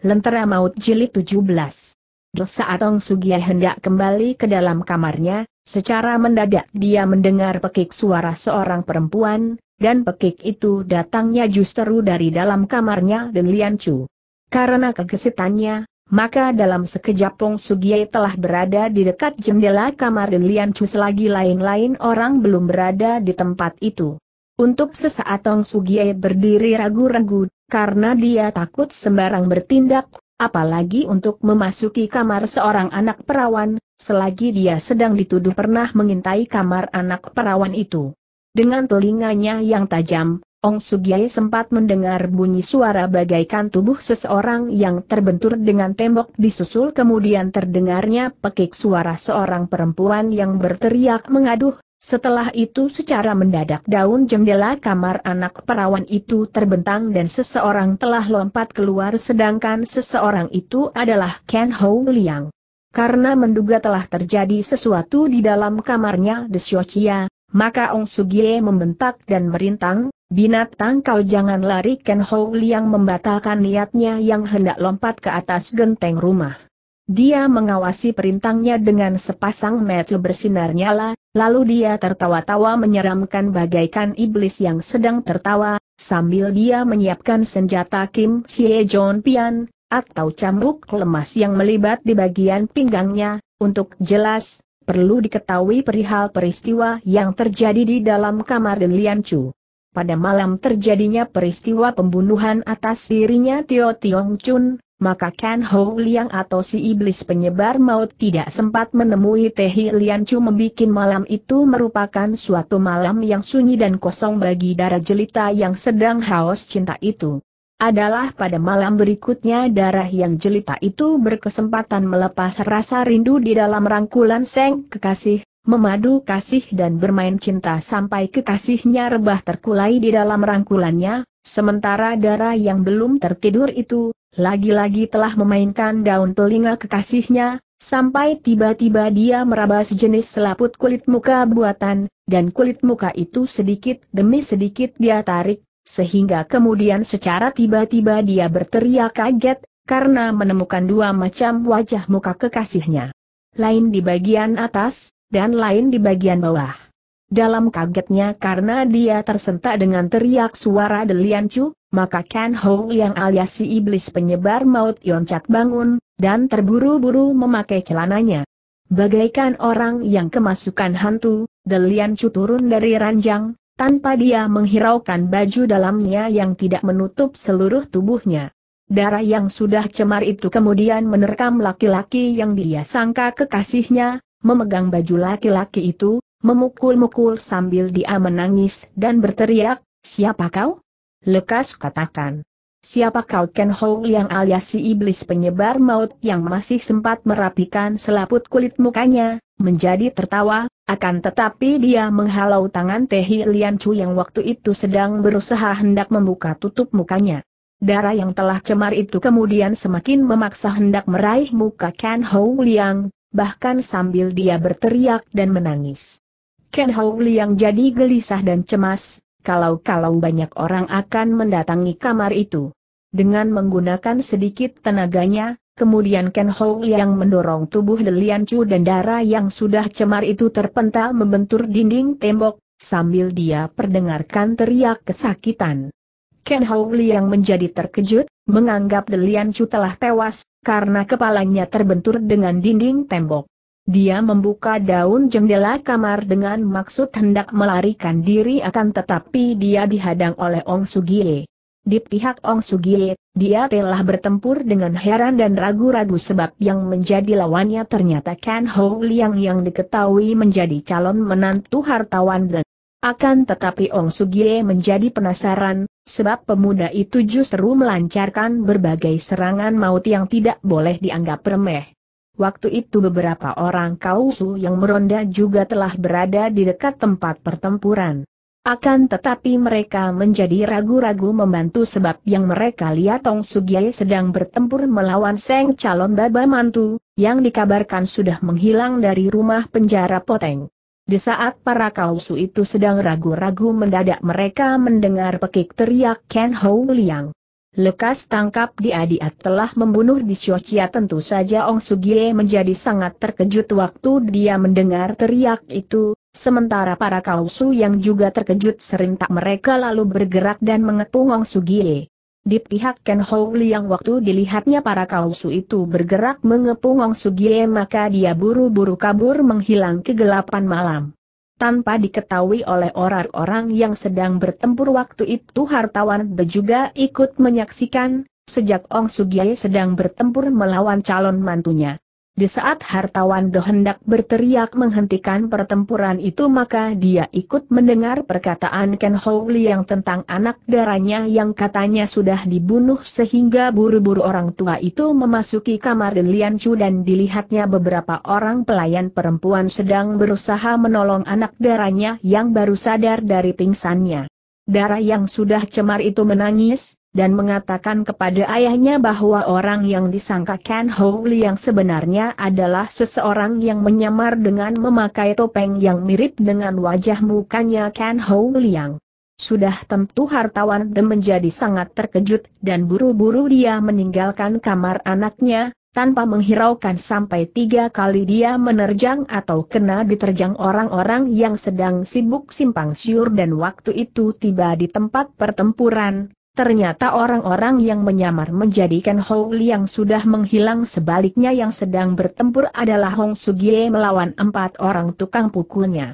Lentera Maut Jilid 17 Saat Ong Sugia hendak kembali ke dalam kamarnya, secara mendadak dia mendengar pekik suara seorang perempuan, dan pekik itu datangnya justru dari dalam kamarnya dan Lian Chu. Karena kegesitannya, maka dalam sekejap Ong Sugia telah berada di dekat jendela kamar dan Lian Chu selagi lain-lain orang belum berada di tempat itu. Untuk sesaat Tong Sugie berdiri ragu-ragu, karena dia takut sembarang bertindak, apalagi untuk memasuki kamar seorang anak perawan, selagi dia sedang dituduh pernah mengintai kamar anak perawan itu. Dengan telinganya yang tajam, Ong Sugiai sempat mendengar bunyi suara bagaikan tubuh seseorang yang terbentur dengan tembok disusul kemudian terdengarnya pekik suara seorang perempuan yang berteriak mengaduh, setelah itu secara mendadak daun jendela kamar anak perawan itu terbentang dan seseorang telah lompat keluar sedangkan seseorang itu adalah Ken Ho Liang. Karena menduga telah terjadi sesuatu di dalam kamarnya Desyochia, maka Ong Sugie membentak dan merintang, binatang kau jangan lari Ken Ho Liang membatalkan niatnya yang hendak lompat ke atas genteng rumah. Dia mengawasi perintangnya dengan sepasang mata bersinar nyala, lalu dia tertawa-tawa menyeramkan bagaikan iblis yang sedang tertawa, sambil dia menyiapkan senjata Kim Sie John Pian, atau cambuk lemas yang melibat di bagian pinggangnya, untuk jelas, perlu diketahui perihal peristiwa yang terjadi di dalam kamar Lian Chu pada malam terjadinya peristiwa pembunuhan atas dirinya Tio Tiong Chun, maka Ken Ho Liang atau si iblis penyebar maut tidak sempat menemui Tehi Lian Chu membuat malam itu merupakan suatu malam yang sunyi dan kosong bagi darah jelita yang sedang haus cinta itu. Adalah pada malam berikutnya darah yang jelita itu berkesempatan melepas rasa rindu di dalam rangkulan Seng Kekasih, memadu kasih dan bermain cinta sampai kekasihnya rebah terkulai di dalam rangkulannya, sementara darah yang belum tertidur itu, lagi-lagi telah memainkan daun telinga kekasihnya, sampai tiba-tiba dia meraba sejenis selaput kulit muka buatan, dan kulit muka itu sedikit demi sedikit dia tarik, sehingga kemudian secara tiba-tiba dia berteriak kaget, karena menemukan dua macam wajah muka kekasihnya. Lain di bagian atas, dan lain di bagian bawah. Dalam kagetnya karena dia tersentak dengan teriak suara Delian Chu, maka Ken Ho yang alias si iblis penyebar maut Yoncat bangun, dan terburu-buru memakai celananya. Bagaikan orang yang kemasukan hantu, Delian Chu turun dari ranjang, tanpa dia menghiraukan baju dalamnya yang tidak menutup seluruh tubuhnya. Darah yang sudah cemar itu kemudian menerkam laki-laki yang dia sangka kekasihnya, memegang baju laki-laki itu, memukul-mukul sambil dia menangis dan berteriak, siapa kau? Lekas katakan. Siapa kau Ken Hou yang alias si iblis penyebar maut yang masih sempat merapikan selaput kulit mukanya, menjadi tertawa, akan tetapi dia menghalau tangan Tehi Lian Chu yang waktu itu sedang berusaha hendak membuka tutup mukanya. Darah yang telah cemar itu kemudian semakin memaksa hendak meraih muka Ken Hou Liang, bahkan sambil dia berteriak dan menangis. Ken Hao Liang jadi gelisah dan cemas, kalau-kalau banyak orang akan mendatangi kamar itu. Dengan menggunakan sedikit tenaganya, kemudian Ken Hou yang mendorong tubuh Delian Chu dan darah yang sudah cemar itu terpental membentur dinding tembok, sambil dia perdengarkan teriak kesakitan. Ken Hou yang menjadi terkejut, menganggap Delian Chu telah tewas, karena kepalanya terbentur dengan dinding tembok. Dia membuka daun jendela kamar dengan maksud hendak melarikan diri akan tetapi dia dihadang oleh Ong Sugie. Di pihak Ong Sugie, dia telah bertempur dengan heran dan ragu-ragu sebab yang menjadi lawannya ternyata Ken Hou Liang yang diketahui menjadi calon menantu hartawan dan akan tetapi Ong Sugie menjadi penasaran, sebab pemuda itu justru melancarkan berbagai serangan maut yang tidak boleh dianggap remeh. Waktu itu beberapa orang kausu yang meronda juga telah berada di dekat tempat pertempuran. Akan tetapi mereka menjadi ragu-ragu membantu sebab yang mereka lihat Tong Sugiai sedang bertempur melawan Seng Calon Baba Mantu, yang dikabarkan sudah menghilang dari rumah penjara Poteng. Di saat para kausu itu sedang ragu-ragu mendadak mereka mendengar pekik teriak Ken Hou Liang. Lekas tangkap dia dia telah membunuh di Xiochia tentu saja Ong Sugie menjadi sangat terkejut waktu dia mendengar teriak itu, sementara para kausu yang juga terkejut serentak mereka lalu bergerak dan mengepung Ong Sugie. Di pihak Ken Houli yang waktu dilihatnya para kausu itu bergerak mengepung Ong Sugie maka dia buru-buru kabur menghilang kegelapan malam. Tanpa diketahui oleh orang-orang yang sedang bertempur waktu itu hartawan Be juga ikut menyaksikan, sejak Ong Sugie sedang bertempur melawan calon mantunya. Di saat hartawan hendak berteriak menghentikan pertempuran itu maka dia ikut mendengar perkataan Ken Howley yang tentang anak darahnya yang katanya sudah dibunuh sehingga buru-buru orang tua itu memasuki kamar Lian Chu dan dilihatnya beberapa orang pelayan perempuan sedang berusaha menolong anak darahnya yang baru sadar dari pingsannya. Darah yang sudah cemar itu menangis, dan mengatakan kepada ayahnya bahwa orang yang disangkakan Hou yang sebenarnya adalah seseorang yang menyamar dengan memakai topeng yang mirip dengan wajah mukanya Ken Hou Liang. Sudah tentu hartawan dan menjadi sangat terkejut dan buru-buru dia meninggalkan kamar anaknya, tanpa menghiraukan sampai tiga kali dia menerjang atau kena diterjang orang-orang yang sedang sibuk simpang siur dan waktu itu tiba di tempat pertempuran, Ternyata orang-orang yang menyamar menjadikan Hou Liang sudah menghilang sebaliknya yang sedang bertempur adalah Hong Sugie melawan empat orang tukang pukulnya.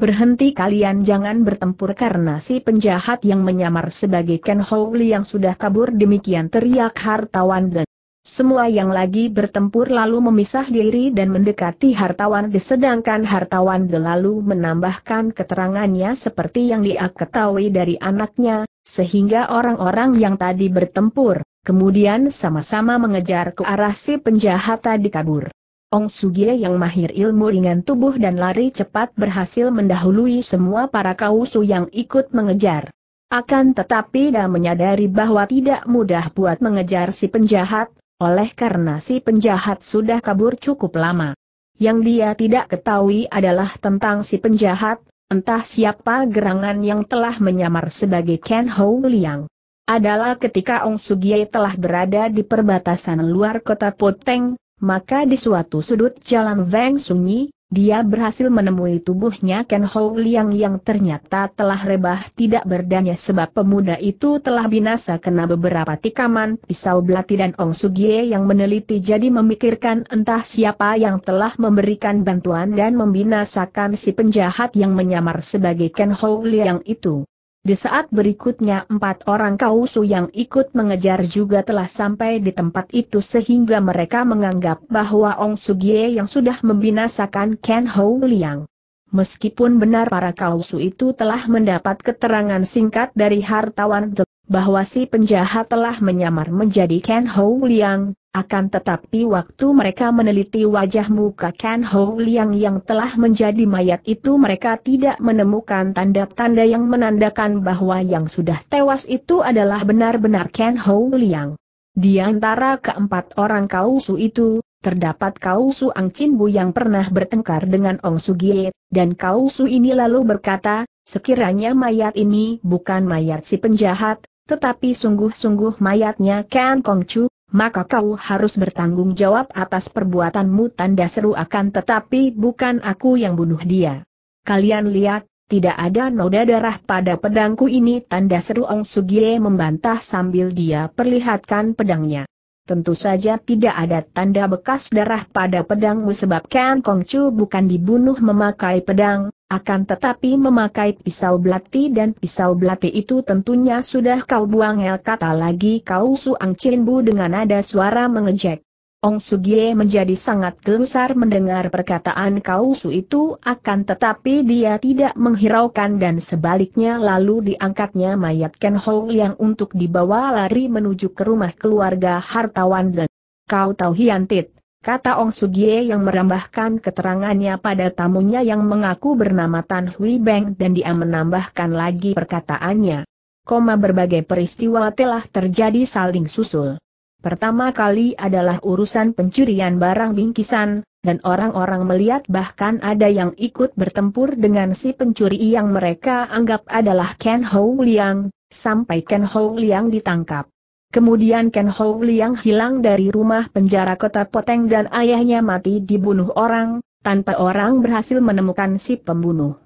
Berhenti kalian jangan bertempur karena si penjahat yang menyamar sebagai Ken Hou Liang sudah kabur demikian teriak hartawan dan semua yang lagi bertempur lalu memisah diri dan mendekati hartawan sedangkan hartawan lalu menambahkan keterangannya seperti yang dia ketahui dari anaknya, sehingga orang-orang yang tadi bertempur, kemudian sama-sama mengejar ke arah si penjahat tadi kabur. Ong Sugie yang mahir ilmu ringan tubuh dan lari cepat berhasil mendahului semua para kausu yang ikut mengejar. Akan tetapi dia menyadari bahwa tidak mudah buat mengejar si penjahat, oleh karena si penjahat sudah kabur cukup lama. Yang dia tidak ketahui adalah tentang si penjahat, entah siapa gerangan yang telah menyamar sebagai Ken Hou Liang. Adalah ketika Ong Sugie telah berada di perbatasan luar kota Poteng, maka di suatu sudut jalan Weng Sunyi, dia berhasil menemui tubuhnya Ken Hou Liang yang ternyata telah rebah tidak berdaya sebab pemuda itu telah binasa kena beberapa tikaman pisau belati dan Ong Sugie yang meneliti jadi memikirkan entah siapa yang telah memberikan bantuan dan membinasakan si penjahat yang menyamar sebagai Ken Hou Liang itu. Di saat berikutnya empat orang kausu yang ikut mengejar juga telah sampai di tempat itu sehingga mereka menganggap bahwa Ong Sugie yang sudah membinasakan Ken Ho Liang. Meskipun benar para kausu itu telah mendapat keterangan singkat dari hartawan bahwa si penjahat telah menyamar menjadi Ken Ho Liang, akan tetapi waktu mereka meneliti wajah muka Kan Ho Liang yang telah menjadi mayat itu mereka tidak menemukan tanda-tanda yang menandakan bahwa yang sudah tewas itu adalah benar-benar Kan Ho Liang. Di antara keempat orang kausu itu, terdapat kausu Ang Chin Bu yang pernah bertengkar dengan Ong Gie, dan kausu ini lalu berkata, sekiranya mayat ini bukan mayat si penjahat, tetapi sungguh-sungguh mayatnya Kan Kong Chu, maka kau harus bertanggung jawab atas perbuatanmu tanda seru akan tetapi bukan aku yang bunuh dia. Kalian lihat, tidak ada noda darah pada pedangku ini tanda seru Ong Sugie membantah sambil dia perlihatkan pedangnya. Tentu saja tidak ada tanda bekas darah pada pedangmu sebab Ken Kongcu bukan dibunuh memakai pedang, akan tetapi memakai pisau belati dan pisau belati itu tentunya sudah kau buang el ya, kata lagi kau Suang Bu dengan nada suara mengejek. Ong Sugie menjadi sangat gelusar mendengar perkataan kau Su itu akan tetapi dia tidak menghiraukan dan sebaliknya lalu diangkatnya mayat Ken Ho yang untuk dibawa lari menuju ke rumah keluarga hartawan Gen. Kau tahu Hiantit, kata Ong Sugie yang merambahkan keterangannya pada tamunya yang mengaku bernama Tan Hui Beng dan dia menambahkan lagi perkataannya. Koma berbagai peristiwa telah terjadi saling susul. Pertama kali adalah urusan pencurian barang bingkisan, dan orang-orang melihat bahkan ada yang ikut bertempur dengan si pencuri yang mereka anggap adalah Ken Hou Liang, sampai Ken Hou Liang ditangkap. Kemudian Ken Hou Liang hilang dari rumah penjara kota Poteng dan ayahnya mati dibunuh orang, tanpa orang berhasil menemukan si pembunuh.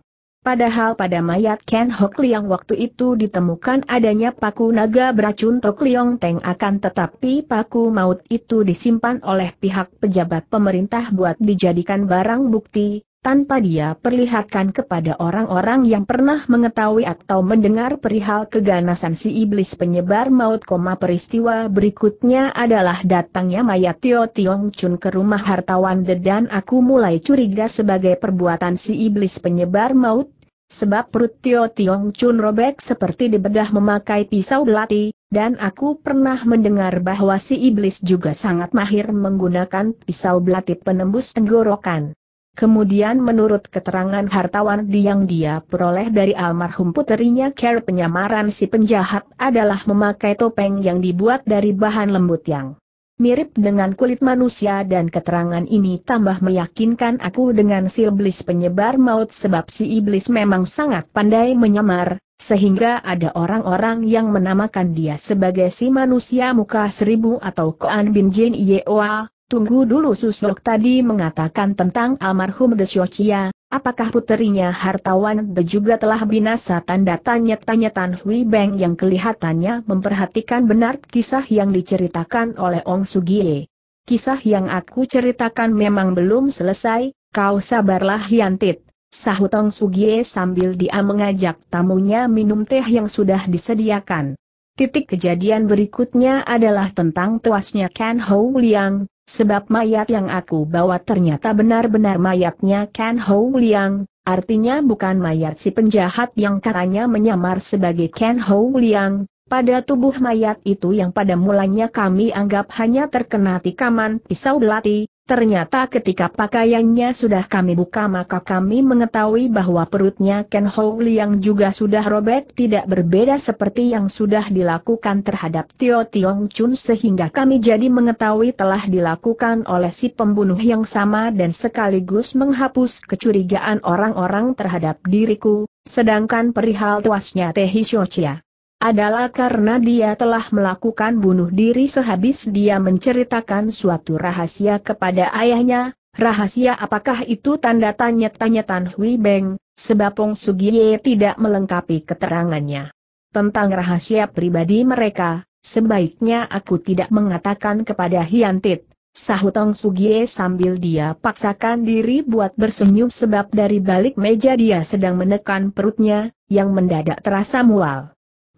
Padahal pada mayat Ken Hok Liang waktu itu ditemukan adanya paku naga beracun Tok Liong Teng akan tetapi paku maut itu disimpan oleh pihak pejabat pemerintah buat dijadikan barang bukti, tanpa dia perlihatkan kepada orang-orang yang pernah mengetahui atau mendengar perihal keganasan si iblis penyebar maut koma peristiwa berikutnya adalah datangnya mayat Tio Tiong Chun ke rumah hartawan The dan aku mulai curiga sebagai perbuatan si iblis penyebar maut, sebab perut Tio Tiong Chun robek seperti dibedah memakai pisau belati, dan aku pernah mendengar bahwa si iblis juga sangat mahir menggunakan pisau belati penembus tenggorokan. Kemudian menurut keterangan hartawan yang dia peroleh dari almarhum puterinya care penyamaran si penjahat adalah memakai topeng yang dibuat dari bahan lembut yang mirip dengan kulit manusia dan keterangan ini tambah meyakinkan aku dengan si iblis penyebar maut sebab si iblis memang sangat pandai menyamar, sehingga ada orang-orang yang menamakan dia sebagai si manusia muka seribu atau Koan Bin Jin Yeoa, Tunggu dulu Susok tadi mengatakan tentang almarhum Desyochia, apakah puterinya hartawan juga telah binasa tanda tanya tanya Tan Hui Beng yang kelihatannya memperhatikan benar kisah yang diceritakan oleh Ong Sugie. Kisah yang aku ceritakan memang belum selesai, kau sabarlah Yantit. Sahut Ong Sugie sambil dia mengajak tamunya minum teh yang sudah disediakan. Titik kejadian berikutnya adalah tentang tuasnya Ken Hou Liang, Sebab mayat yang aku bawa ternyata benar-benar mayatnya Ken Ho Liang, artinya bukan mayat si penjahat yang katanya menyamar sebagai Ken Ho Liang, pada tubuh mayat itu yang pada mulanya kami anggap hanya terkena tikaman pisau belati, Ternyata ketika pakaiannya sudah kami buka maka kami mengetahui bahwa perutnya Ken Houli yang juga sudah robek tidak berbeda seperti yang sudah dilakukan terhadap Tio Tiong Chun sehingga kami jadi mengetahui telah dilakukan oleh si pembunuh yang sama dan sekaligus menghapus kecurigaan orang-orang terhadap diriku, sedangkan perihal tuasnya Tehi Hishiochia adalah karena dia telah melakukan bunuh diri sehabis dia menceritakan suatu rahasia kepada ayahnya, rahasia apakah itu tanda tanya-tanya Tan Hui Beng, sebab Pong Sugie tidak melengkapi keterangannya. Tentang rahasia pribadi mereka, sebaiknya aku tidak mengatakan kepada Hiantit, sahut Ong Sugie sambil dia paksakan diri buat bersenyum sebab dari balik meja dia sedang menekan perutnya, yang mendadak terasa mual.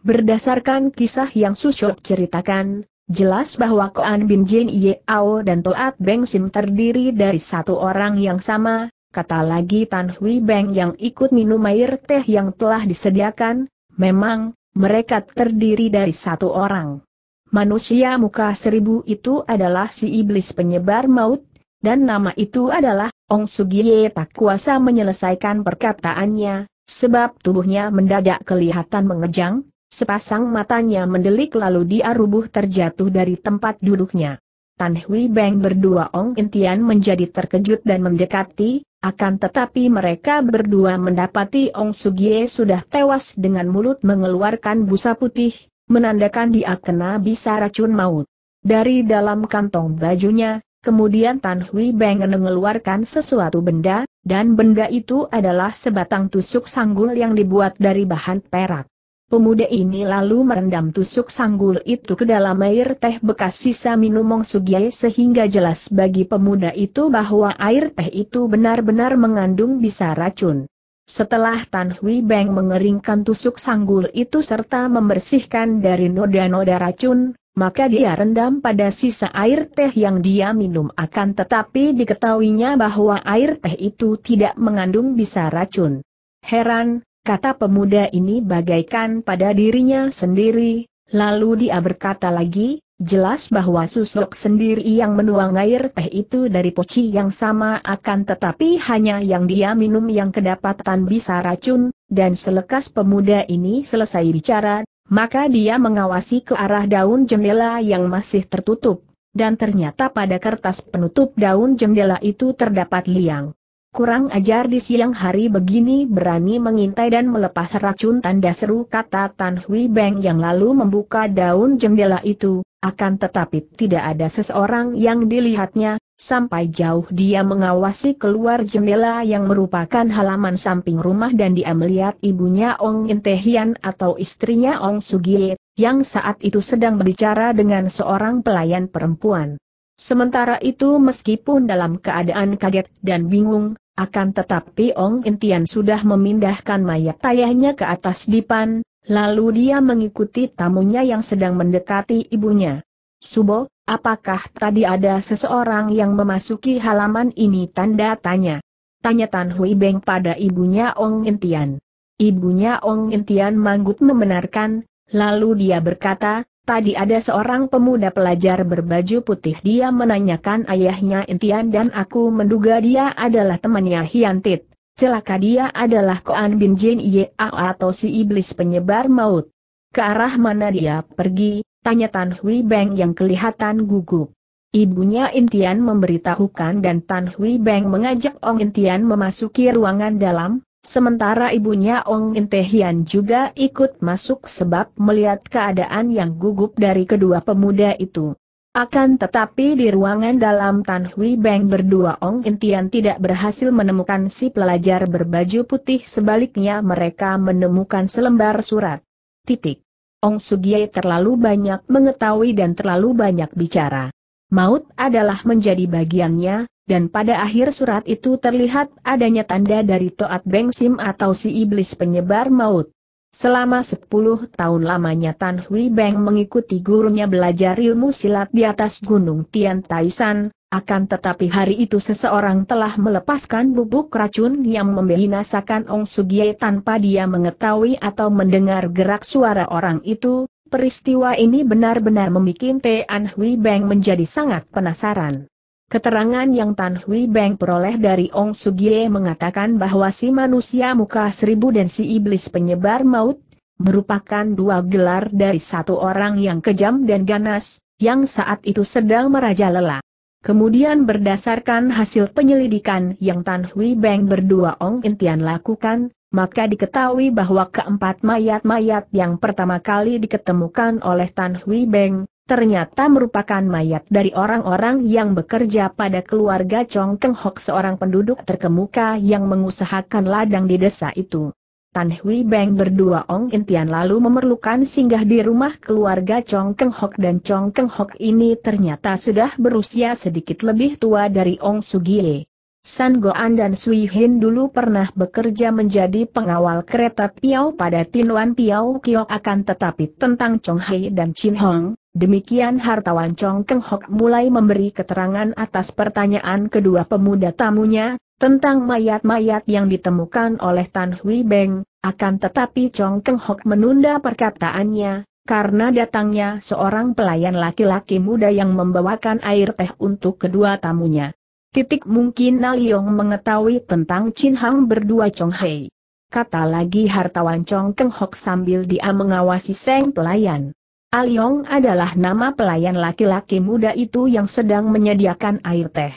Berdasarkan kisah yang Susyok ceritakan, jelas bahwa Koan Bin Jin Ao dan Toat Beng Sim terdiri dari satu orang yang sama, kata lagi Tan Hui Beng yang ikut minum air teh yang telah disediakan, memang, mereka terdiri dari satu orang. Manusia muka seribu itu adalah si iblis penyebar maut, dan nama itu adalah Ong Sugiye tak kuasa menyelesaikan perkataannya, sebab tubuhnya mendadak kelihatan mengejang, Sepasang matanya mendelik lalu dia rubuh terjatuh dari tempat duduknya. Tan Hui Beng berdua Ong Intian menjadi terkejut dan mendekati, akan tetapi mereka berdua mendapati Ong Sugie sudah tewas dengan mulut mengeluarkan busa putih, menandakan dia kena bisa racun maut. Dari dalam kantong bajunya, kemudian Tan Hui Beng mengeluarkan sesuatu benda, dan benda itu adalah sebatang tusuk sanggul yang dibuat dari bahan perak. Pemuda ini lalu merendam tusuk sanggul itu ke dalam air teh bekas sisa minumong sugiai sehingga jelas bagi pemuda itu bahwa air teh itu benar-benar mengandung bisa racun. Setelah Tan Hui Beng mengeringkan tusuk sanggul itu serta membersihkan dari noda-noda racun, maka dia rendam pada sisa air teh yang dia minum akan tetapi diketahuinya bahwa air teh itu tidak mengandung bisa racun. Heran, Kata pemuda ini bagaikan pada dirinya sendiri, lalu dia berkata lagi, Jelas bahwa susuk sendiri yang menuang air teh itu dari poci yang sama akan tetapi hanya yang dia minum yang kedapatan bisa racun, dan selekas pemuda ini selesai bicara, maka dia mengawasi ke arah daun jendela yang masih tertutup, dan ternyata pada kertas penutup daun jendela itu terdapat liang. Kurang ajar di siang hari begini berani mengintai dan melepas racun tanda seru kata Tan Hui Beng yang lalu membuka daun jendela itu, akan tetapi tidak ada seseorang yang dilihatnya, sampai jauh dia mengawasi keluar jendela yang merupakan halaman samping rumah dan dia melihat ibunya Ong Intehian atau istrinya Ong Sugie, yang saat itu sedang berbicara dengan seorang pelayan perempuan. Sementara itu meskipun dalam keadaan kaget dan bingung, akan tetapi Ong Intian sudah memindahkan mayat ayahnya ke atas dipan, lalu dia mengikuti tamunya yang sedang mendekati ibunya. Subo, apakah tadi ada seseorang yang memasuki halaman ini tanda tanya? Tanya Tan Hui Beng pada ibunya Ong Intian. Ibunya Ong Intian manggut membenarkan, lalu dia berkata, Tadi ada seorang pemuda pelajar berbaju putih dia menanyakan ayahnya Intian dan aku menduga dia adalah temannya Hiantit. Celaka dia adalah Koan Bin Jin Ye atau si iblis penyebar maut. Ke arah mana dia pergi, tanya Tan Hui Beng yang kelihatan gugup. Ibunya Intian memberitahukan dan Tan Hui Beng mengajak Ong Intian memasuki ruangan dalam, Sementara ibunya Ong Intehian juga ikut masuk sebab melihat keadaan yang gugup dari kedua pemuda itu. Akan tetapi di ruangan dalam Tan Hui Beng berdua Ong Intian tidak berhasil menemukan si pelajar berbaju putih sebaliknya mereka menemukan selembar surat. Titik. Ong Sugiye terlalu banyak mengetahui dan terlalu banyak bicara. Maut adalah menjadi bagiannya, dan pada akhir surat itu terlihat adanya tanda dari Toat Beng Sim atau si iblis penyebar maut. Selama 10 tahun lamanya Tan Hui Beng mengikuti gurunya belajar ilmu silat di atas gunung Tian Taisan, akan tetapi hari itu seseorang telah melepaskan bubuk racun yang membinasakan Ong Sugie tanpa dia mengetahui atau mendengar gerak suara orang itu, peristiwa ini benar-benar membuat Tan Hui Beng menjadi sangat penasaran. Keterangan yang Tan Hui Beng peroleh dari Ong Sugie mengatakan bahwa si manusia muka seribu dan si iblis penyebar maut, merupakan dua gelar dari satu orang yang kejam dan ganas, yang saat itu sedang merajalela. Kemudian berdasarkan hasil penyelidikan yang Tan Hui Beng berdua Ong Intian lakukan, maka diketahui bahwa keempat mayat-mayat yang pertama kali diketemukan oleh Tan Hui Beng, ternyata merupakan mayat dari orang-orang yang bekerja pada keluarga Chong Keng Hok seorang penduduk terkemuka yang mengusahakan ladang di desa itu. Tan Hui Beng berdua Ong Intian lalu memerlukan singgah di rumah keluarga Chong Keng Hok dan Chong Keng Hok ini ternyata sudah berusia sedikit lebih tua dari Ong Sugie. San Goan dan Sui Hin dulu pernah bekerja menjadi pengawal kereta Piau pada tinuan Piau Kiok akan tetapi tentang Chong Hai dan Chin Hong, Demikian hartawan Chong Keng Hok mulai memberi keterangan atas pertanyaan kedua pemuda tamunya, tentang mayat-mayat yang ditemukan oleh Tan Hui Beng, akan tetapi Chong Keng Hok menunda perkataannya, karena datangnya seorang pelayan laki-laki muda yang membawakan air teh untuk kedua tamunya. Titik mungkin Naliong mengetahui tentang Chin Hang berdua Chong Hei. Kata lagi hartawan Chong Keng Hok sambil dia mengawasi Seng pelayan. Aliong adalah nama pelayan laki-laki muda itu yang sedang menyediakan air teh.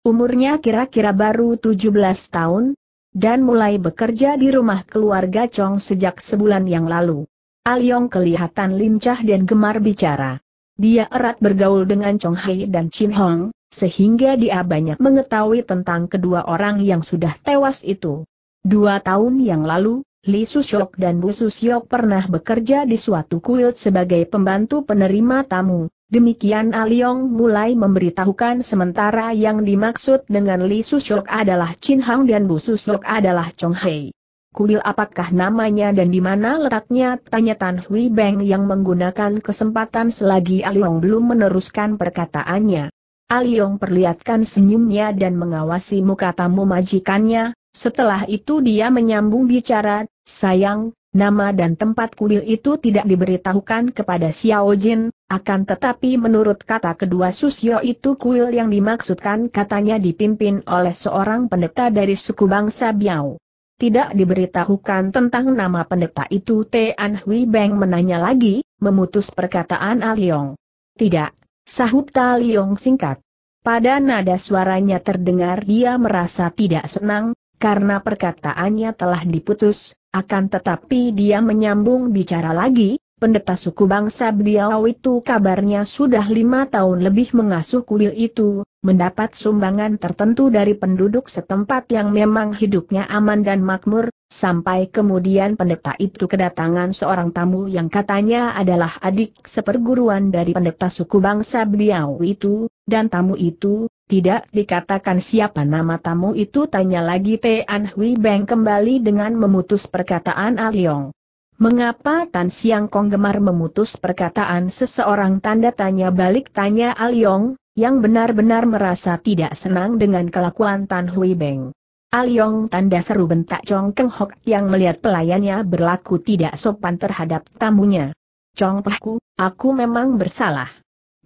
Umurnya kira-kira baru 17 tahun, dan mulai bekerja di rumah keluarga Chong sejak sebulan yang lalu. Aliong kelihatan lincah dan gemar bicara. Dia erat bergaul dengan Chong Hei dan Chin Hong, sehingga dia banyak mengetahui tentang kedua orang yang sudah tewas itu. Dua tahun yang lalu, Li Susyok dan Bu Susyok pernah bekerja di suatu kuil sebagai pembantu penerima tamu. Demikian Aliong mulai memberitahukan sementara yang dimaksud dengan Li Susyok adalah Chin Hang dan Bu Susyok adalah Chong Hei. Kuil apakah namanya dan di mana letaknya? Tanya Tan Hui Beng yang menggunakan kesempatan selagi Aliong belum meneruskan perkataannya. Aliong perlihatkan senyumnya dan mengawasi muka tamu majikannya, setelah itu dia menyambung bicara, sayang, nama dan tempat kuil itu tidak diberitahukan kepada Xiao Jin, akan tetapi menurut kata kedua Susio itu kuil yang dimaksudkan katanya dipimpin oleh seorang pendeta dari suku bangsa Biao. Tidak diberitahukan tentang nama pendeta itu Tian Hui Beng menanya lagi, memutus perkataan Aliong. Ah tidak, sahut Ta ah Liong singkat. Pada nada suaranya terdengar dia merasa tidak senang, karena perkataannya telah diputus, akan tetapi dia menyambung bicara lagi, pendeta suku bangsa Beliau itu kabarnya sudah lima tahun lebih mengasuh kuil itu, mendapat sumbangan tertentu dari penduduk setempat yang memang hidupnya aman dan makmur, sampai kemudian pendeta itu kedatangan seorang tamu yang katanya adalah adik seperguruan dari pendeta suku bangsa Beliau itu, dan tamu itu, tidak dikatakan siapa nama tamu itu tanya lagi Tian Hui Beng kembali dengan memutus perkataan Aliong. Ah Mengapa Tan Siang Kong gemar memutus perkataan seseorang tanda tanya balik tanya Aliong, ah yang benar-benar merasa tidak senang dengan kelakuan Tan Hui Beng. Aliong ah tanda seru bentak Chong Keng Hok yang melihat pelayannya berlaku tidak sopan terhadap tamunya. Chong Pahku, aku memang bersalah.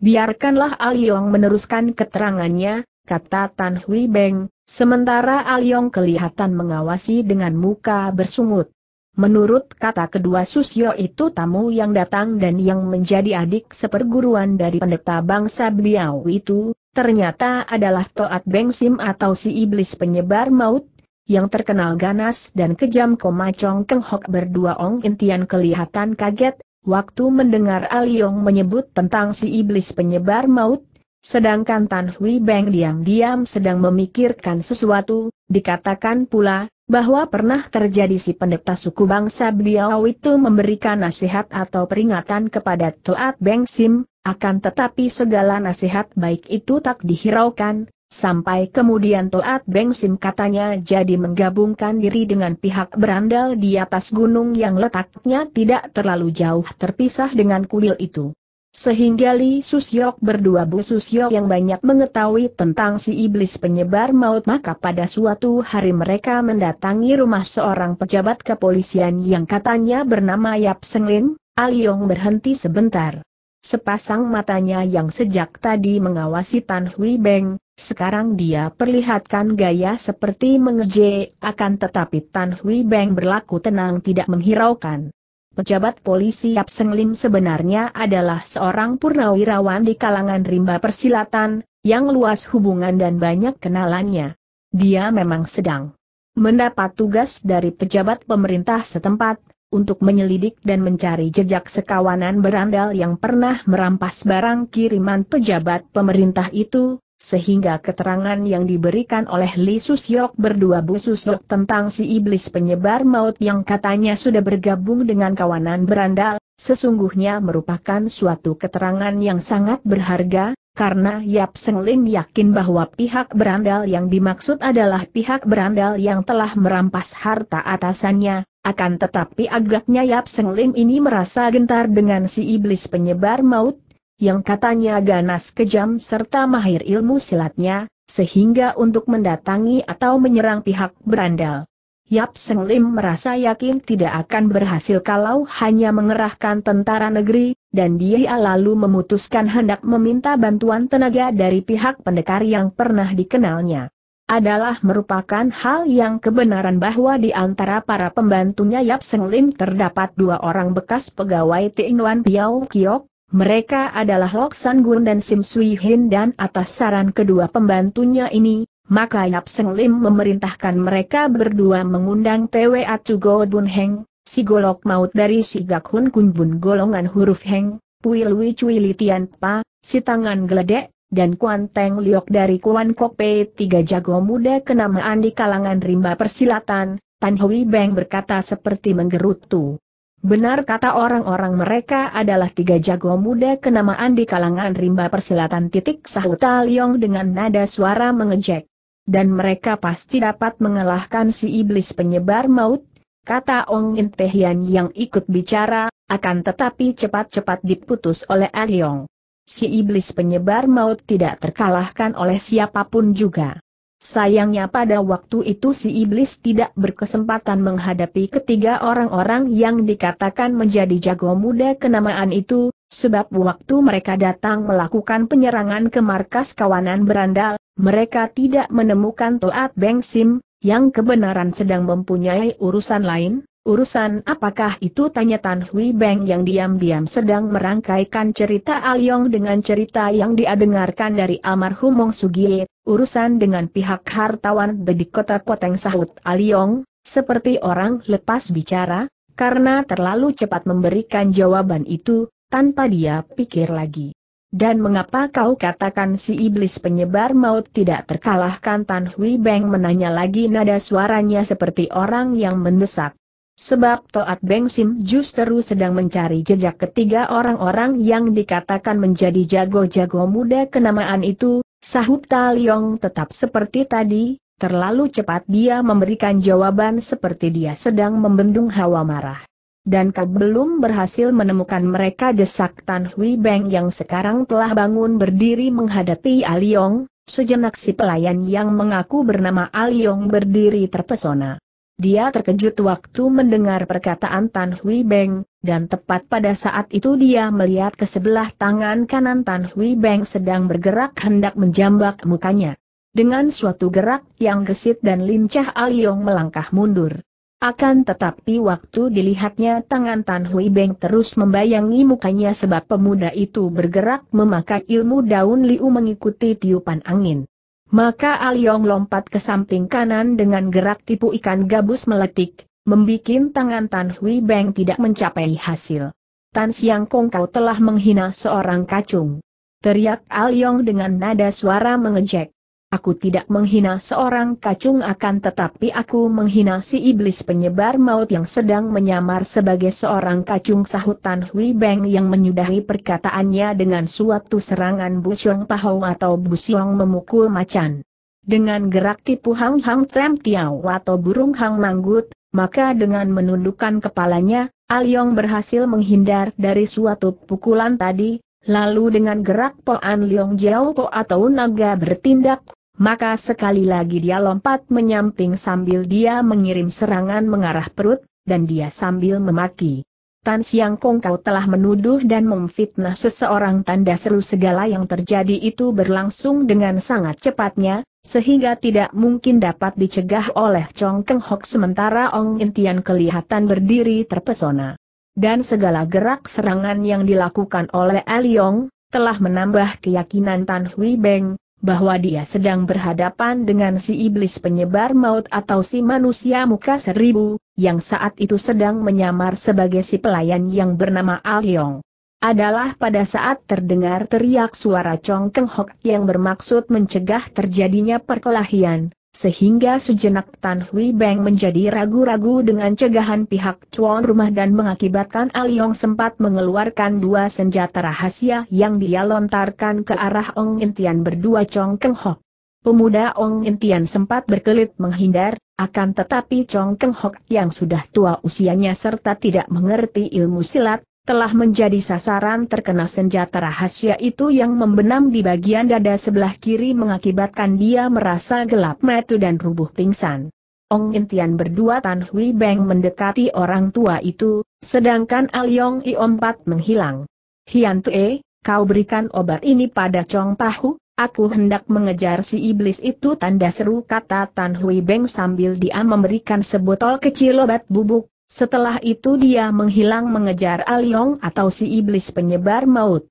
Biarkanlah Aliong meneruskan keterangannya, kata Tan Hui Beng, sementara Aliong kelihatan mengawasi dengan muka bersungut. Menurut kata kedua Susyo itu tamu yang datang dan yang menjadi adik seperguruan dari pendeta bangsa Biau itu, ternyata adalah Toat Beng Sim atau si iblis penyebar maut, yang terkenal ganas dan kejam Komacong Keng Hok berdua Ong Intian kelihatan kaget, Waktu mendengar Aliong menyebut tentang si iblis penyebar maut, sedangkan Tan Hui Beng diam-diam sedang memikirkan sesuatu, dikatakan pula, bahwa pernah terjadi si pendeta suku bangsa Biao itu memberikan nasihat atau peringatan kepada Toat Beng Sim, akan tetapi segala nasihat baik itu tak dihiraukan, Sampai kemudian Toat Beng Sim katanya jadi menggabungkan diri dengan pihak berandal di atas gunung yang letaknya tidak terlalu jauh terpisah dengan kuil itu. Sehingga Li Susyok berdua Bu Susyok yang banyak mengetahui tentang si iblis penyebar maut maka pada suatu hari mereka mendatangi rumah seorang pejabat kepolisian yang katanya bernama Yap Senglin, Aliong ah berhenti sebentar. Sepasang matanya yang sejak tadi mengawasi Tan Hui Beng, sekarang dia perlihatkan gaya seperti mengejek, akan tetapi Tan Hui Beng berlaku tenang tidak menghiraukan. Pejabat polisi Yap Seng Lim sebenarnya adalah seorang purnawirawan di kalangan rimba persilatan, yang luas hubungan dan banyak kenalannya. Dia memang sedang mendapat tugas dari pejabat pemerintah setempat, untuk menyelidik dan mencari jejak sekawanan berandal yang pernah merampas barang kiriman pejabat pemerintah itu, sehingga keterangan yang diberikan oleh Li Susyok berdua Bu Susyok tentang si iblis penyebar maut yang katanya sudah bergabung dengan kawanan berandal, sesungguhnya merupakan suatu keterangan yang sangat berharga, karena Yap Seng Lim yakin bahwa pihak berandal yang dimaksud adalah pihak berandal yang telah merampas harta atasannya, akan tetapi agaknya Yap Seng Lim ini merasa gentar dengan si iblis penyebar maut, yang katanya ganas kejam serta mahir ilmu silatnya, sehingga untuk mendatangi atau menyerang pihak berandal. Yap Seng Lim merasa yakin tidak akan berhasil kalau hanya mengerahkan tentara negeri, dan dia lalu memutuskan hendak meminta bantuan tenaga dari pihak pendekar yang pernah dikenalnya adalah merupakan hal yang kebenaran bahwa di antara para pembantunya Yap Seng Lim terdapat dua orang bekas pegawai Wan Piao Kiok, mereka adalah Lok San Gun dan Sim Sui Hin dan atas saran kedua pembantunya ini, maka Yap Seng Lim memerintahkan mereka berdua mengundang Atu Go Bun Heng, si golok maut dari si Gak Hun Kun Bun golongan huruf Heng, Pui Lui Cui Li Tian Pa, si tangan geledek, dan Kuan Teng Liok dari Kuan Pei, tiga jago muda kenamaan di kalangan rimba persilatan, Tan Hui Beng berkata seperti menggerutu. Benar kata orang-orang mereka adalah tiga jago muda kenamaan di kalangan rimba persilatan titik sahut Liong dengan nada suara mengejek. Dan mereka pasti dapat mengalahkan si iblis penyebar maut, kata Ong Intehian yang ikut bicara, akan tetapi cepat-cepat diputus oleh Aliong si iblis penyebar maut tidak terkalahkan oleh siapapun juga. Sayangnya pada waktu itu si iblis tidak berkesempatan menghadapi ketiga orang-orang yang dikatakan menjadi jago muda kenamaan itu, sebab waktu mereka datang melakukan penyerangan ke markas kawanan berandal, mereka tidak menemukan Toat Beng Sim, yang kebenaran sedang mempunyai urusan lain, Urusan apakah itu tanya Tan Hui Beng yang diam-diam sedang merangkaikan cerita Aliong dengan cerita yang dia dengarkan dari almarhum Mong Sugie, urusan dengan pihak hartawan di kota Poteng sahut Aliong, seperti orang lepas bicara, karena terlalu cepat memberikan jawaban itu, tanpa dia pikir lagi. Dan mengapa kau katakan si iblis penyebar maut tidak terkalahkan Tan Hui Beng menanya lagi nada suaranya seperti orang yang mendesak. Sebab Toat Beng Sim justru sedang mencari jejak ketiga orang-orang yang dikatakan menjadi jago-jago muda kenamaan itu, sahut Taliong tetap seperti tadi, terlalu cepat dia memberikan jawaban seperti dia sedang membendung hawa marah. Dan kau belum berhasil menemukan mereka desak Tan Hui Beng yang sekarang telah bangun berdiri menghadapi Aliong, sejenak si pelayan yang mengaku bernama Aliong berdiri terpesona. Dia terkejut waktu mendengar perkataan Tan Hui Beng, dan tepat pada saat itu dia melihat ke sebelah tangan kanan Tan Hui Beng sedang bergerak hendak menjambak mukanya. Dengan suatu gerak yang gesit dan lincah Aliong melangkah mundur. Akan tetapi waktu dilihatnya tangan Tan Hui Beng terus membayangi mukanya sebab pemuda itu bergerak memakai ilmu daun liu mengikuti tiupan angin. Maka Aliong lompat ke samping kanan dengan gerak tipu ikan gabus meletik, membikin tangan Tan Hui Beng tidak mencapai hasil. Tan Siang Kong kau telah menghina seorang kacung. Teriak Aliong dengan nada suara mengejek. Aku tidak menghina seorang kacung akan tetapi aku menghina si iblis penyebar maut yang sedang menyamar sebagai seorang kacung sahutan Hui Beng yang menyudahi perkataannya dengan suatu serangan busyong pahau atau busyong memukul macan. Dengan gerak tipu Hang Hang Trem Tiao atau burung Hang Manggut, maka dengan menundukkan kepalanya, al yong berhasil menghindar dari suatu pukulan tadi, Lalu dengan gerak an Liong Jiao Po atau naga bertindak, maka sekali lagi dia lompat menyamping sambil dia mengirim serangan mengarah perut, dan dia sambil memaki. Tan Siang Kong kau telah menuduh dan memfitnah seseorang tanda seru segala yang terjadi itu berlangsung dengan sangat cepatnya, sehingga tidak mungkin dapat dicegah oleh Chong Keng Hok sementara Ong Intian kelihatan berdiri terpesona. Dan segala gerak serangan yang dilakukan oleh Aliong, telah menambah keyakinan Tan Hui Beng, bahwa dia sedang berhadapan dengan si iblis penyebar maut atau si manusia muka seribu, yang saat itu sedang menyamar sebagai si pelayan yang bernama Yong Adalah pada saat terdengar teriak suara Chong Keng Hok yang bermaksud mencegah terjadinya perkelahian, sehingga sejenak Tan Hui Beng menjadi ragu-ragu dengan cegahan pihak Cuan rumah dan mengakibatkan Aliong sempat mengeluarkan dua senjata rahasia yang dia lontarkan ke arah Ong Intian berdua Chong Keng Hok. Pemuda Ong Intian sempat berkelit menghindar, akan tetapi Chong Keng Hok yang sudah tua usianya serta tidak mengerti ilmu silat, telah menjadi sasaran terkena senjata rahasia itu yang membenam di bagian dada sebelah kiri mengakibatkan dia merasa gelap metu dan rubuh pingsan. Ong Intian berdua Tan Hui Beng mendekati orang tua itu, sedangkan Al Yong I Ompat menghilang. Hian Tue, kau berikan obat ini pada Chong Pahu, aku hendak mengejar si iblis itu tanda seru kata Tan Hui Beng sambil dia memberikan sebotol kecil obat bubuk, setelah itu dia menghilang mengejar Aliong atau si iblis penyebar maut.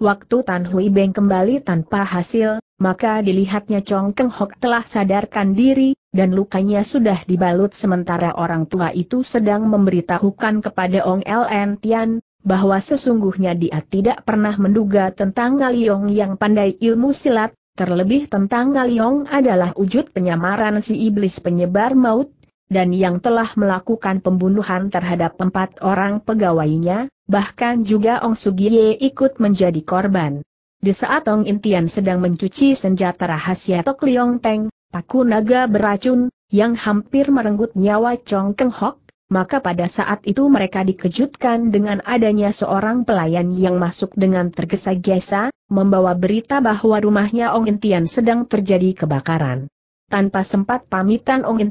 Waktu Tan Hui Beng kembali tanpa hasil, maka dilihatnya Chong Keng Hok telah sadarkan diri, dan lukanya sudah dibalut sementara orang tua itu sedang memberitahukan kepada Ong Ln Tian, bahwa sesungguhnya dia tidak pernah menduga tentang Ngaliong yang pandai ilmu silat, terlebih tentang Ngaliong adalah wujud penyamaran si iblis penyebar maut, dan yang telah melakukan pembunuhan terhadap empat orang pegawainya, bahkan juga Ong Sugiye ikut menjadi korban. Di saat Ong Intian sedang mencuci senjata rahasia Tok Liong Teng, paku naga beracun, yang hampir merenggut nyawa Chong Keng Hok, maka pada saat itu mereka dikejutkan dengan adanya seorang pelayan yang masuk dengan tergesa-gesa, membawa berita bahwa rumahnya Ong Intian sedang terjadi kebakaran. Tanpa sempat pamitan Ong In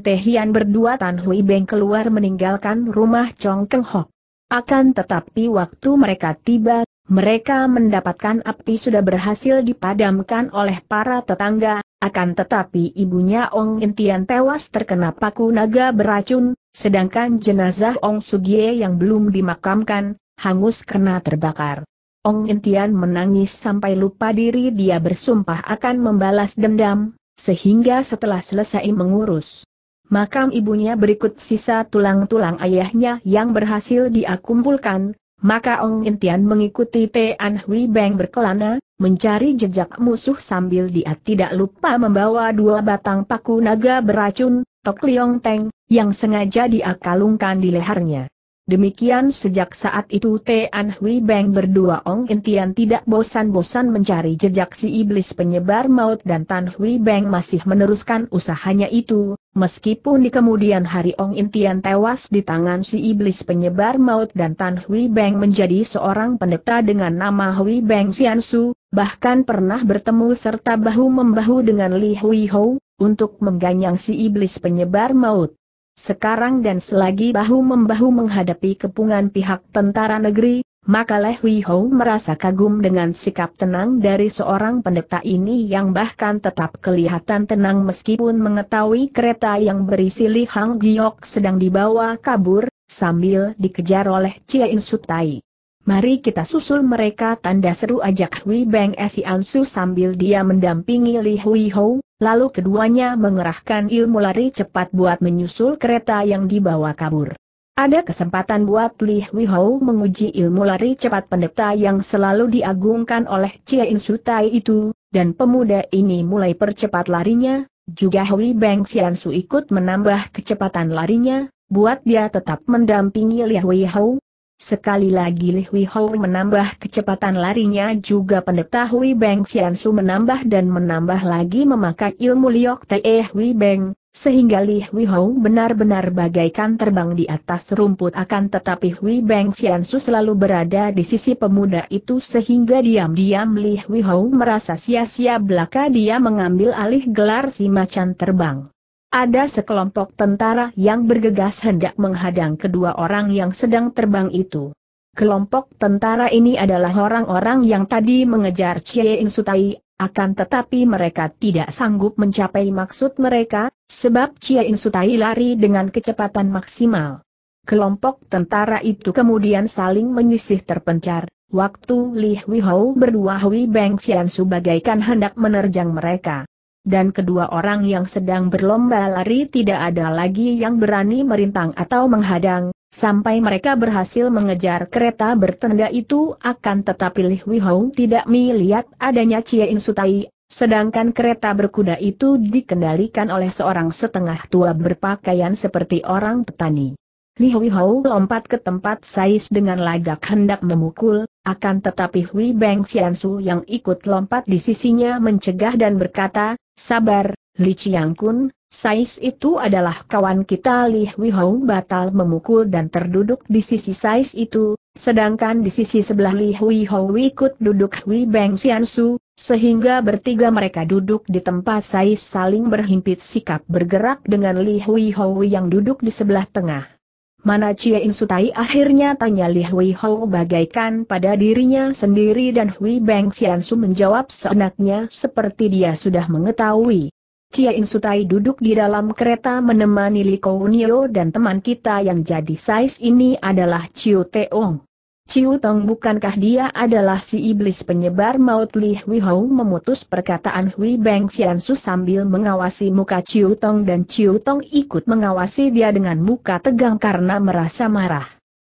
berdua Tan Hui Beng keluar meninggalkan rumah Chong Keng Ho. Akan tetapi waktu mereka tiba, mereka mendapatkan api sudah berhasil dipadamkan oleh para tetangga, akan tetapi ibunya Ong Intian tewas terkena paku naga beracun, sedangkan jenazah Ong Sugie yang belum dimakamkan, hangus kena terbakar. Ong Intian menangis sampai lupa diri dia bersumpah akan membalas dendam, sehingga setelah selesai mengurus makam ibunya berikut sisa tulang-tulang ayahnya yang berhasil diakumpulkan, maka Ong Intian mengikuti Tian Hui Beng berkelana, mencari jejak musuh sambil dia tidak lupa membawa dua batang paku naga beracun, Tok Liong Teng, yang sengaja diakalungkan di lehernya. Demikian sejak saat itu Tian Hui Beng berdua Ong Intian tidak bosan-bosan mencari jejak si iblis penyebar maut dan Tan Hui Beng masih meneruskan usahanya itu, meskipun di kemudian hari Ong Intian tewas di tangan si iblis penyebar maut dan Tan Hui Beng menjadi seorang pendeta dengan nama Hui Beng Su, bahkan pernah bertemu serta bahu-membahu dengan Li Hui Hou, untuk mengganyang si iblis penyebar maut. Sekarang dan selagi bahu-membahu menghadapi kepungan pihak tentara negeri, maka Leh Hui Ho merasa kagum dengan sikap tenang dari seorang pendeta ini yang bahkan tetap kelihatan tenang meskipun mengetahui kereta yang berisi Li Hang Giok sedang dibawa kabur, sambil dikejar oleh Chia In Sutai. Mari kita susul mereka tanda seru ajak Hui Beng Ansu sambil dia mendampingi Li Hui Ho, Lalu keduanya mengerahkan ilmu lari cepat buat menyusul kereta yang dibawa kabur. Ada kesempatan buat Li Huihou menguji ilmu lari cepat pendeta yang selalu diagungkan oleh Chia In Tai itu, dan pemuda ini mulai percepat larinya, juga Hui Beng Su ikut menambah kecepatan larinya, buat dia tetap mendampingi Li Huihou, Sekali lagi Li Hui Hou menambah kecepatan larinya juga pendeta Hui Beng Xian Su menambah dan menambah lagi memakai ilmu Liok Te eh Hui Beng, sehingga Li Hui Hou benar-benar bagaikan terbang di atas rumput akan tetapi Hui Beng Xian Su selalu berada di sisi pemuda itu sehingga diam-diam Li Hui Hou merasa sia-sia belaka dia mengambil alih gelar si macan terbang. Ada sekelompok tentara yang bergegas hendak menghadang kedua orang yang sedang terbang itu. Kelompok tentara ini adalah orang-orang yang tadi mengejar Chie In Sutai, akan tetapi mereka tidak sanggup mencapai maksud mereka, sebab Chie In Sutai lari dengan kecepatan maksimal. Kelompok tentara itu kemudian saling menyisih terpencar, waktu Li Hui Hou berdua Hui Beng Xian bagaikan hendak menerjang mereka dan kedua orang yang sedang berlomba lari tidak ada lagi yang berani merintang atau menghadang, sampai mereka berhasil mengejar kereta bertenda itu akan tetapi Li Huihong tidak melihat adanya Cie Sutai, sedangkan kereta berkuda itu dikendalikan oleh seorang setengah tua berpakaian seperti orang petani. Li Huihong lompat ke tempat Sais dengan lagak hendak memukul, akan tetapi Hui Beng Xiansu yang ikut lompat di sisinya mencegah dan berkata, sabar, Li Chiang Kun, Sais itu adalah kawan kita Li Hui Hou batal memukul dan terduduk di sisi Sais itu, sedangkan di sisi sebelah Li Hui Hou ikut duduk Hui Beng Xiansu, sehingga bertiga mereka duduk di tempat Sais saling berhimpit sikap bergerak dengan Li Hui Hou yang duduk di sebelah tengah. Mana Cie In Sutai akhirnya tanya Li Hui Hou bagaikan pada dirinya sendiri dan Hui Beng Xian Su menjawab seenaknya seperti dia sudah mengetahui. Cie In Sutai duduk di dalam kereta menemani Li Kounio dan teman kita yang jadi size ini adalah Ciu Teong. Ciu Tong bukankah dia adalah si iblis penyebar maut Li Hui Hou memutus perkataan Hui Beng Xiansu sambil mengawasi muka Ciu Tong dan Ciu Tong ikut mengawasi dia dengan muka tegang karena merasa marah.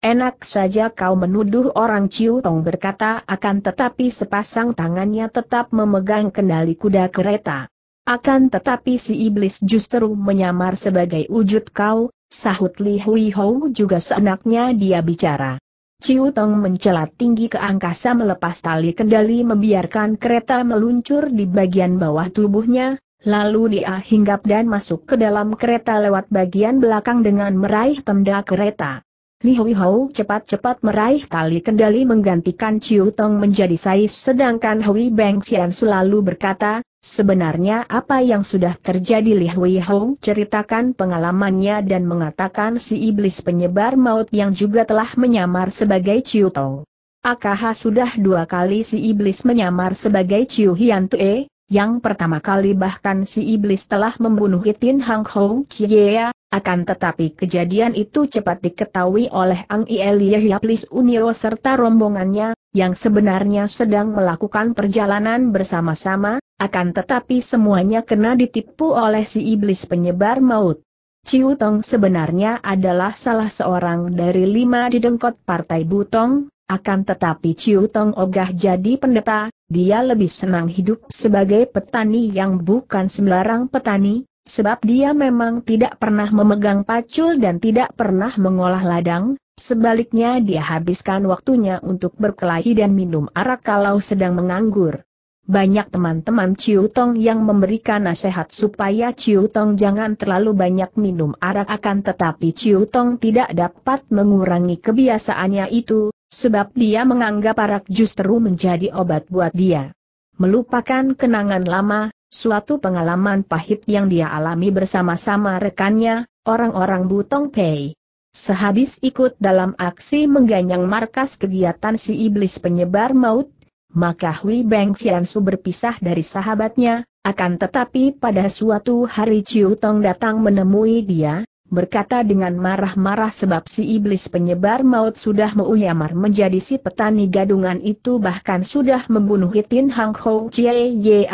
Enak saja kau menuduh orang Ciu Tong berkata akan tetapi sepasang tangannya tetap memegang kendali kuda kereta. Akan tetapi si iblis justru menyamar sebagai wujud kau, sahut Li Hui Hou juga seenaknya dia bicara. Ciu Tong mencelat tinggi ke angkasa melepas tali kendali membiarkan kereta meluncur di bagian bawah tubuhnya, lalu dia hinggap dan masuk ke dalam kereta lewat bagian belakang dengan meraih tenda kereta. Li Hui Hou cepat-cepat meraih tali kendali menggantikan Chiu Tong menjadi sais sedangkan Hui Beng Xian selalu berkata, sebenarnya apa yang sudah terjadi Li Hui Hou ceritakan pengalamannya dan mengatakan si iblis penyebar maut yang juga telah menyamar sebagai Chiu Tong. Akaha sudah dua kali si iblis menyamar sebagai Chiu Hian Tue, yang pertama kali bahkan si iblis telah membunuh Itin Hang Hou Chiea, akan tetapi kejadian itu cepat diketahui oleh Ang Ielieh Yaplis Unio serta rombongannya, yang sebenarnya sedang melakukan perjalanan bersama-sama, akan tetapi semuanya kena ditipu oleh si iblis penyebar maut. Ciu Tong sebenarnya adalah salah seorang dari lima didengkot Partai Butong, akan tetapi Ciu Tong ogah jadi pendeta, dia lebih senang hidup sebagai petani yang bukan sembarang petani, sebab dia memang tidak pernah memegang pacul dan tidak pernah mengolah ladang, sebaliknya dia habiskan waktunya untuk berkelahi dan minum arak kalau sedang menganggur. Banyak teman-teman Ciu Tong yang memberikan nasihat supaya Ciu Tong jangan terlalu banyak minum arak akan tetapi Ciu Tong tidak dapat mengurangi kebiasaannya itu, sebab dia menganggap arak justru menjadi obat buat dia. Melupakan kenangan lama, suatu pengalaman pahit yang dia alami bersama-sama rekannya, orang-orang Butong Pei. Sehabis ikut dalam aksi mengganyang markas kegiatan si iblis penyebar maut maka Hui Beng Xiansu berpisah dari sahabatnya, akan tetapi pada suatu hari Ciu Tong datang menemui dia, berkata dengan marah-marah sebab si iblis penyebar maut sudah meuyamar menjadi si petani gadungan itu bahkan sudah membunuh Hitin Hang Hou Chie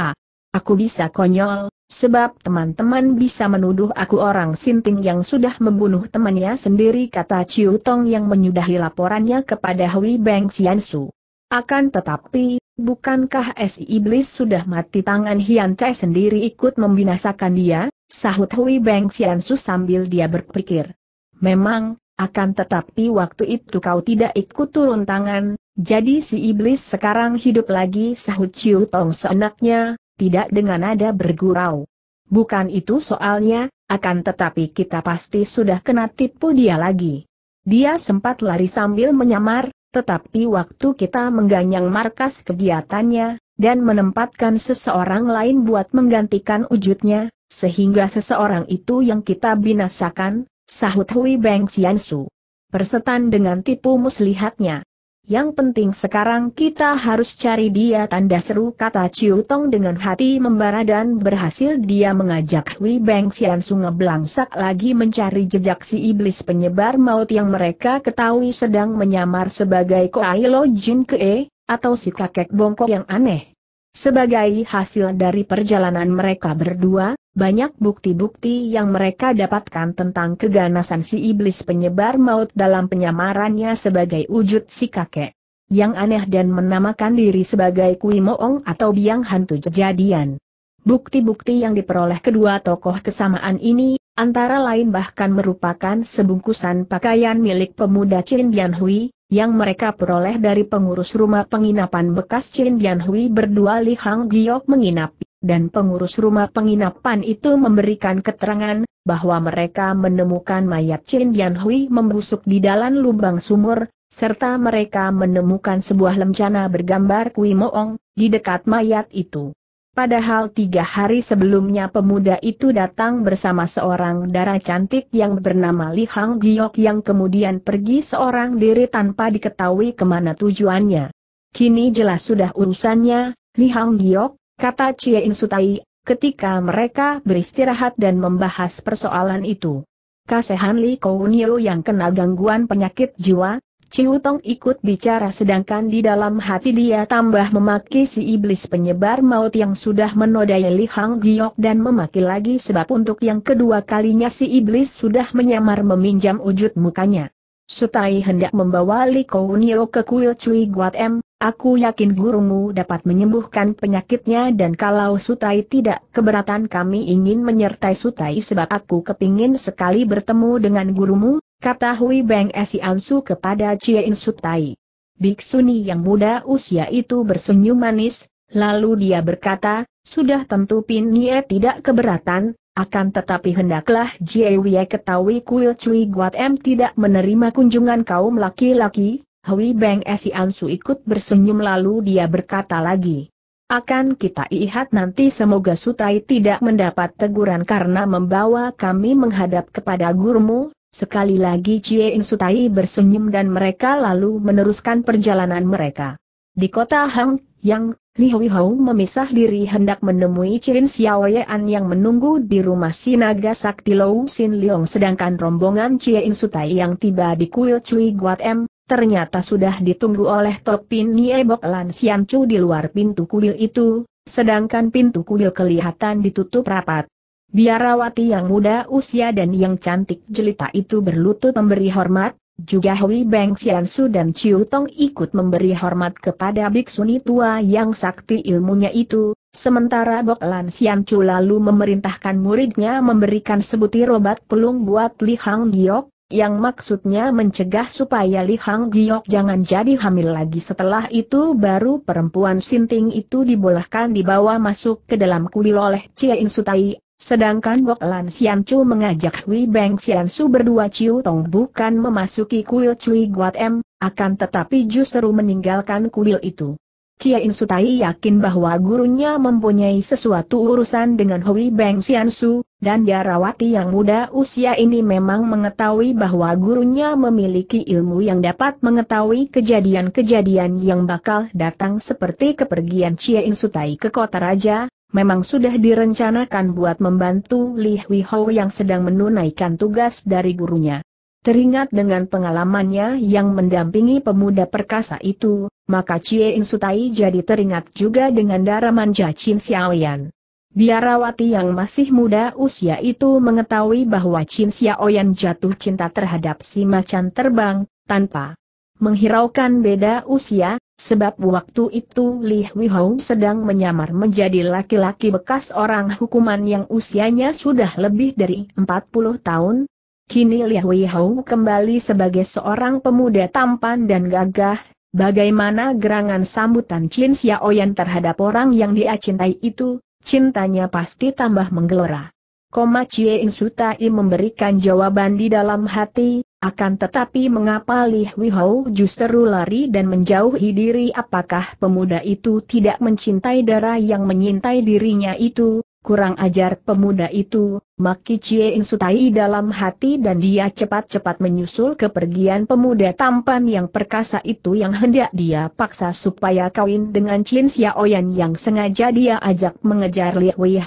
Aku bisa konyol, sebab teman-teman bisa menuduh aku orang sinting yang sudah membunuh temannya sendiri kata Ciu Tong yang menyudahi laporannya kepada Hui Beng Xiansu. Akan tetapi, bukankah si iblis sudah mati tangan Hian Tai sendiri ikut membinasakan dia? Sahut Hui Beng Xiansu sambil dia berpikir. Memang, akan tetapi waktu itu kau tidak ikut turun tangan, jadi si iblis sekarang hidup lagi sahut Chiu Tong seenaknya, tidak dengan nada bergurau. Bukan itu soalnya, akan tetapi kita pasti sudah kena tipu dia lagi. Dia sempat lari sambil menyamar, tetapi waktu kita mengganyang markas kegiatannya, dan menempatkan seseorang lain buat menggantikan wujudnya, sehingga seseorang itu yang kita binasakan, sahut Hui Beng Xiansu. Persetan dengan tipu muslihatnya. Yang penting sekarang kita harus cari dia tanda seru kata Ciu Tong dengan hati membara dan berhasil dia mengajak Hui Beng Xian Sunge Belangsak lagi mencari jejak si iblis penyebar maut yang mereka ketahui sedang menyamar sebagai Koai Lo Jin Kee, atau si kakek bongkok yang aneh. Sebagai hasil dari perjalanan mereka berdua, banyak bukti-bukti yang mereka dapatkan tentang keganasan si iblis penyebar maut dalam penyamarannya sebagai wujud si kakek. Yang aneh dan menamakan diri sebagai Kui Moong atau biang hantu kejadian. Bukti-bukti yang diperoleh kedua tokoh kesamaan ini, antara lain bahkan merupakan sebungkusan pakaian milik pemuda Chin Bian Hui, yang mereka peroleh dari pengurus rumah penginapan bekas Chin Dian berdua Li Hang Giok menginap, dan pengurus rumah penginapan itu memberikan keterangan, bahwa mereka menemukan mayat Chin Dian Hui membusuk di dalam lubang sumur, serta mereka menemukan sebuah lencana bergambar Kui Moong, di dekat mayat itu. Padahal tiga hari sebelumnya pemuda itu datang bersama seorang darah cantik yang bernama Li Hang Giok yang kemudian pergi seorang diri tanpa diketahui kemana tujuannya. Kini jelas sudah urusannya, Li Hang Giok, kata Chie In Sutai, ketika mereka beristirahat dan membahas persoalan itu. Kasehan Li Kounio yang kena gangguan penyakit jiwa, Tong ikut bicara sedangkan di dalam hati dia tambah memaki si iblis penyebar maut yang sudah menodai Li Hang Giok dan memaki lagi sebab untuk yang kedua kalinya si iblis sudah menyamar meminjam wujud mukanya. Sutai hendak membawa Li Kounio ke kuil Cui Guat M, aku yakin gurumu dapat menyembuhkan penyakitnya dan kalau Sutai tidak keberatan kami ingin menyertai Sutai sebab aku kepingin sekali bertemu dengan gurumu, kata Hui Beng Ansu kepada Chie Insutai, Sutai. Biksuni yang muda usia itu bersenyum manis, lalu dia berkata, sudah tentu Pin Nie tidak keberatan, akan tetapi hendaklah Wei ketahui Kuil Cui Guat M tidak menerima kunjungan kaum laki-laki, Hui Beng Ansu ikut bersenyum lalu dia berkata lagi. Akan kita lihat nanti semoga Sutai tidak mendapat teguran karena membawa kami menghadap kepada gurumu, Sekali lagi Cie In Sutai bersenyum dan mereka lalu meneruskan perjalanan mereka. Di kota Hang Yang, Li Huihou memisah diri hendak menemui Xiao Yean yang menunggu di rumah Sinaga Sakti Lou Sin Leong sedangkan rombongan Cie In Sutai yang tiba di kuil Cui Guat M, ternyata sudah ditunggu oleh Topin Nie Bok Lan Sian Chu di luar pintu kuil itu, sedangkan pintu kuil kelihatan ditutup rapat. Biarawati yang muda usia dan yang cantik jelita itu berlutut memberi hormat, juga Hui Beng Xiansu dan Chiu Tong ikut memberi hormat kepada biksuni tua yang sakti ilmunya itu, sementara Bok Lan Chu lalu memerintahkan muridnya memberikan sebutir obat pelung buat Li Hang Giok, yang maksudnya mencegah supaya Li Hang Giok jangan jadi hamil lagi setelah itu baru perempuan sinting itu dibolehkan dibawa masuk ke dalam kuil oleh Chia Insutai, Sedangkan Bok Lan Sian Chu mengajak Hui Beng Sian Su berdua Chiu Tong bukan memasuki kuil Cui Guat M, akan tetapi justru meninggalkan kuil itu. Cia In Sutai yakin bahwa gurunya mempunyai sesuatu urusan dengan Hui Beng Sian Su, dan Darawati yang muda usia ini memang mengetahui bahwa gurunya memiliki ilmu yang dapat mengetahui kejadian-kejadian yang bakal datang seperti kepergian Cia In Sutai ke kota raja, memang sudah direncanakan buat membantu Li Hui Hou yang sedang menunaikan tugas dari gurunya. Teringat dengan pengalamannya yang mendampingi pemuda perkasa itu, maka Cie In Sutai jadi teringat juga dengan darah manja Chin Xiaoyan. Biarawati yang masih muda usia itu mengetahui bahwa Chin Xiaoyan jatuh cinta terhadap si macan terbang, tanpa menghiraukan beda usia, Sebab waktu itu Li Hong sedang menyamar menjadi laki-laki bekas orang hukuman yang usianya sudah lebih dari 40 tahun. Kini Li Hong kembali sebagai seorang pemuda tampan dan gagah, bagaimana gerangan sambutan Chin Xiaoyan terhadap orang yang dia cintai itu, cintanya pasti tambah menggelora. Koma Chie In Sutai memberikan jawaban di dalam hati, akan tetapi mengapa Li Hui justru lari dan menjauhi diri apakah pemuda itu tidak mencintai darah yang menyintai dirinya itu, kurang ajar pemuda itu, Maki Chie In Sutai dalam hati dan dia cepat-cepat menyusul kepergian pemuda tampan yang perkasa itu yang hendak dia paksa supaya kawin dengan Chin Xiaoyan yang sengaja dia ajak mengejar Li Hui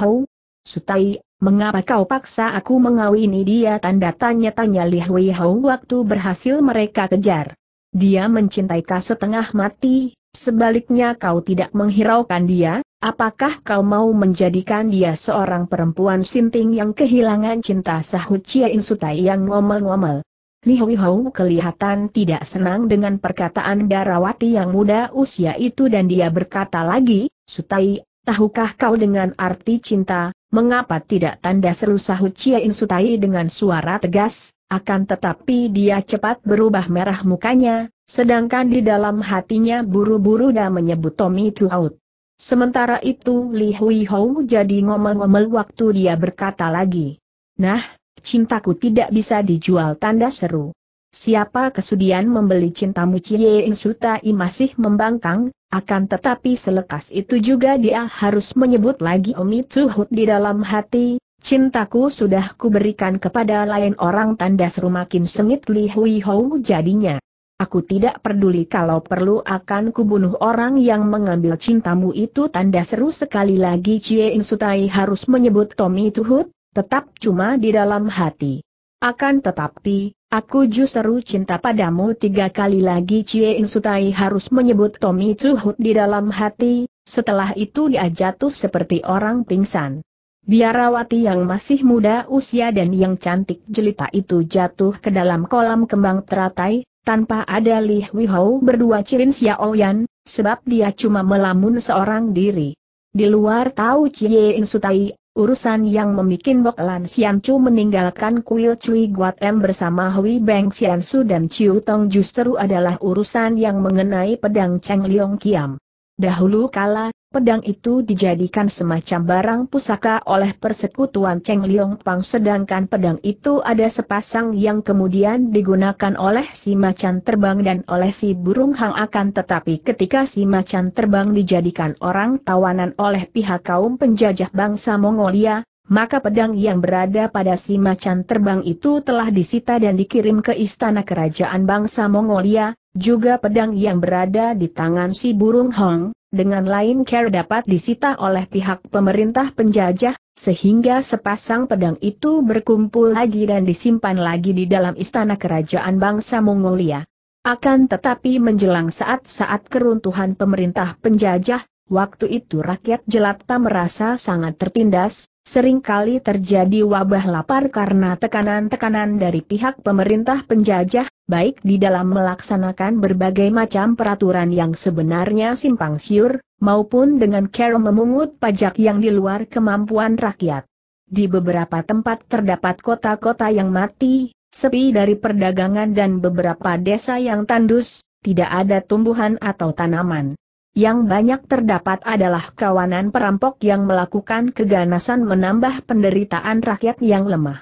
Sutai, Mengapa kau paksa aku mengawini dia? Tanda tanya-tanya Li Hui Hou waktu berhasil mereka kejar. Dia mencintai kau setengah mati, sebaliknya kau tidak menghiraukan dia, apakah kau mau menjadikan dia seorang perempuan sinting yang kehilangan cinta sahut In Sutai yang ngomel-ngomel. Li Hui Hou kelihatan tidak senang dengan perkataan Darawati yang muda usia itu dan dia berkata lagi, Sutai, tahukah kau dengan arti cinta, Mengapa tidak tanda seru sahut Chia Insutai dengan suara tegas, akan tetapi dia cepat berubah merah mukanya, sedangkan di dalam hatinya buru-buru dah menyebut Tommy out. Sementara itu Li Hui Hou jadi ngomel-ngomel waktu dia berkata lagi. Nah, cintaku tidak bisa dijual tanda seru. Siapa kesudian membeli cintamu Cie Insutai masih membangkang, akan tetapi selekas itu juga dia harus menyebut lagi Omi Tsuhut di dalam hati, cintaku sudah kuberikan kepada lain orang tanda seru makin sengit Li Hui Hou jadinya. Aku tidak peduli kalau perlu akan kubunuh orang yang mengambil cintamu itu tanda seru sekali lagi Cie Insutai harus menyebut Tommy Tuhut, tetap cuma di dalam hati. Akan tetapi, Aku justru cinta padamu tiga kali lagi Cie Insutai harus menyebut Tommy Cuhut di dalam hati, setelah itu dia jatuh seperti orang pingsan. Biarawati yang masih muda usia dan yang cantik jelita itu jatuh ke dalam kolam kembang teratai, tanpa ada Li Wihou berdua Cirin Xiaoyan, sebab dia cuma melamun seorang diri. Di luar tahu Cie Insutai Urusan yang memikin Bok Lan Sian Chu meninggalkan kuil Cui Guat M bersama Hui Beng Sian Su dan Chiu Tong justru adalah urusan yang mengenai pedang Cheng Liong Kiam. Dahulu kala, pedang itu dijadikan semacam barang pusaka oleh persekutuan Cheng Liong Pang sedangkan pedang itu ada sepasang yang kemudian digunakan oleh si macan terbang dan oleh si burung hang akan tetapi ketika si macan terbang dijadikan orang tawanan oleh pihak kaum penjajah bangsa Mongolia, maka pedang yang berada pada si macan terbang itu telah disita dan dikirim ke istana kerajaan bangsa Mongolia, juga pedang yang berada di tangan si burung Hong, dengan lain care dapat disita oleh pihak pemerintah penjajah, sehingga sepasang pedang itu berkumpul lagi dan disimpan lagi di dalam istana kerajaan bangsa Mongolia. Akan tetapi menjelang saat-saat keruntuhan pemerintah penjajah, waktu itu rakyat jelata merasa sangat tertindas, Seringkali terjadi wabah lapar karena tekanan-tekanan dari pihak pemerintah penjajah, baik di dalam melaksanakan berbagai macam peraturan yang sebenarnya simpang siur, maupun dengan cara memungut pajak yang di luar kemampuan rakyat. Di beberapa tempat terdapat kota-kota yang mati, sepi dari perdagangan dan beberapa desa yang tandus, tidak ada tumbuhan atau tanaman. Yang banyak terdapat adalah kawanan perampok yang melakukan keganasan menambah penderitaan rakyat yang lemah.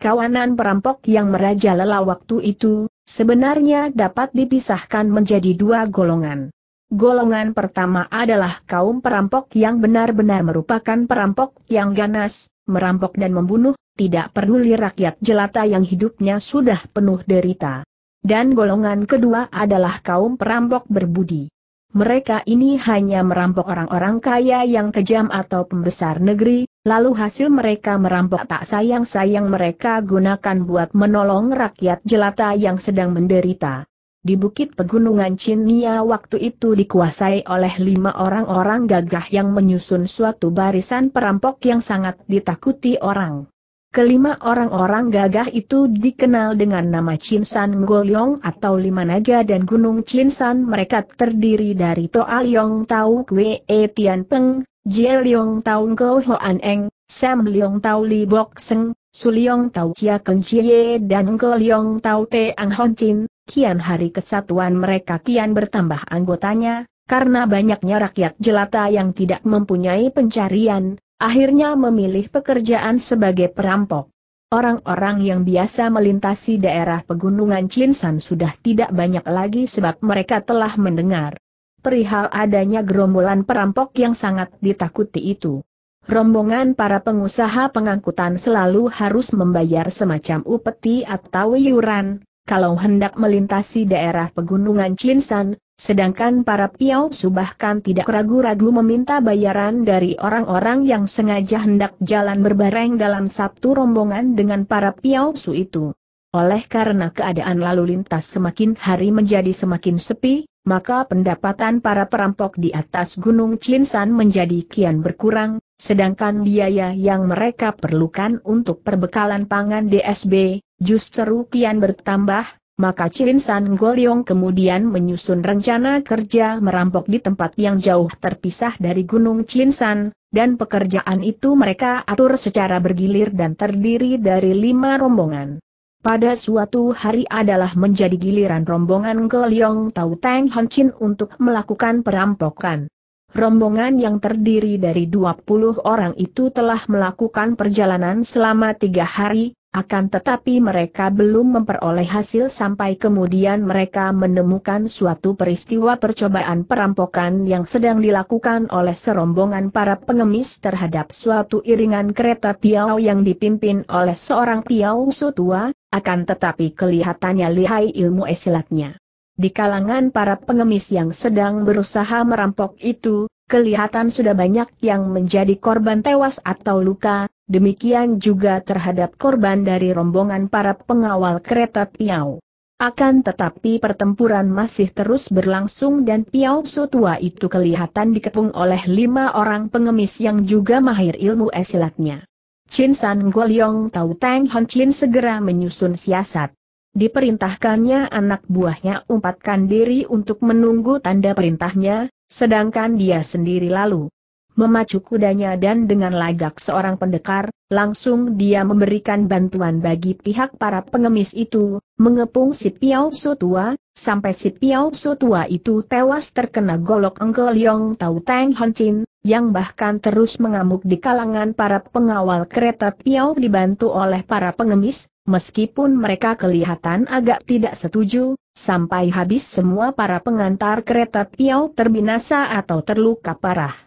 Kawanan perampok yang merajalela waktu itu, sebenarnya dapat dipisahkan menjadi dua golongan. Golongan pertama adalah kaum perampok yang benar-benar merupakan perampok yang ganas, merampok dan membunuh, tidak peduli rakyat jelata yang hidupnya sudah penuh derita. Dan golongan kedua adalah kaum perampok berbudi mereka ini hanya merampok orang-orang kaya yang kejam atau pembesar negeri, lalu hasil mereka merampok tak sayang-sayang mereka gunakan buat menolong rakyat jelata yang sedang menderita. Di bukit pegunungan Cinia waktu itu dikuasai oleh lima orang-orang gagah yang menyusun suatu barisan perampok yang sangat ditakuti orang. Kelima orang-orang gagah itu dikenal dengan nama Chinsan Goliong atau Lima Naga dan Gunung Chinsan. mereka terdiri dari Toa Leong Tau Kwe E Tian Peng, Jie Leong Tau Go Hoan Eng, Sam Leong Tau Li Bok Seng, Su Leong Tau Chia Keng Chie dan Ngo Leong Tau Te Ang Hon Chin, kian hari kesatuan mereka kian bertambah anggotanya, karena banyaknya rakyat jelata yang tidak mempunyai pencarian, akhirnya memilih pekerjaan sebagai perampok. Orang-orang yang biasa melintasi daerah pegunungan Cinsan sudah tidak banyak lagi sebab mereka telah mendengar perihal adanya gerombolan perampok yang sangat ditakuti itu. Rombongan para pengusaha pengangkutan selalu harus membayar semacam upeti atau iuran, kalau hendak melintasi daerah pegunungan Cinsan, Sedangkan para piau subahkan tidak ragu-ragu meminta bayaran dari orang-orang yang sengaja hendak jalan berbareng dalam satu rombongan dengan para piau su itu. Oleh karena keadaan lalu lintas semakin hari menjadi semakin sepi, maka pendapatan para perampok di atas Gunung Cinsan menjadi kian berkurang, sedangkan biaya yang mereka perlukan untuk perbekalan pangan DSB, justru kian bertambah, maka Chin San Goliong kemudian menyusun rencana kerja merampok di tempat yang jauh terpisah dari Gunung Chin San, dan pekerjaan itu mereka atur secara bergilir dan terdiri dari lima rombongan. Pada suatu hari adalah menjadi giliran rombongan Goliong Tau Teng Hon Chin untuk melakukan perampokan. Rombongan yang terdiri dari 20 orang itu telah melakukan perjalanan selama tiga hari, akan tetapi mereka belum memperoleh hasil sampai kemudian mereka menemukan suatu peristiwa percobaan perampokan yang sedang dilakukan oleh serombongan para pengemis terhadap suatu iringan kereta Piau yang dipimpin oleh seorang Piau tua, akan tetapi kelihatannya lihai ilmu esilatnya. Di kalangan para pengemis yang sedang berusaha merampok itu, kelihatan sudah banyak yang menjadi korban tewas atau luka, demikian juga terhadap korban dari rombongan para pengawal kereta Piau. Akan tetapi pertempuran masih terus berlangsung dan Piau Sutua itu kelihatan dikepung oleh lima orang pengemis yang juga mahir ilmu esilatnya. Chin San Goliong Tau Tang Hon Chin segera menyusun siasat. Diperintahkannya anak buahnya umpatkan diri untuk menunggu tanda perintahnya, sedangkan dia sendiri lalu memacu kudanya dan dengan lagak seorang pendekar, langsung dia memberikan bantuan bagi pihak para pengemis itu, mengepung si Piao tua sampai si Piao tua itu tewas terkena golok Engkel Yong Tau Teng Hon Chin, yang bahkan terus mengamuk di kalangan para pengawal kereta Piao dibantu oleh para pengemis, meskipun mereka kelihatan agak tidak setuju, sampai habis semua para pengantar kereta piao terbinasa atau terluka parah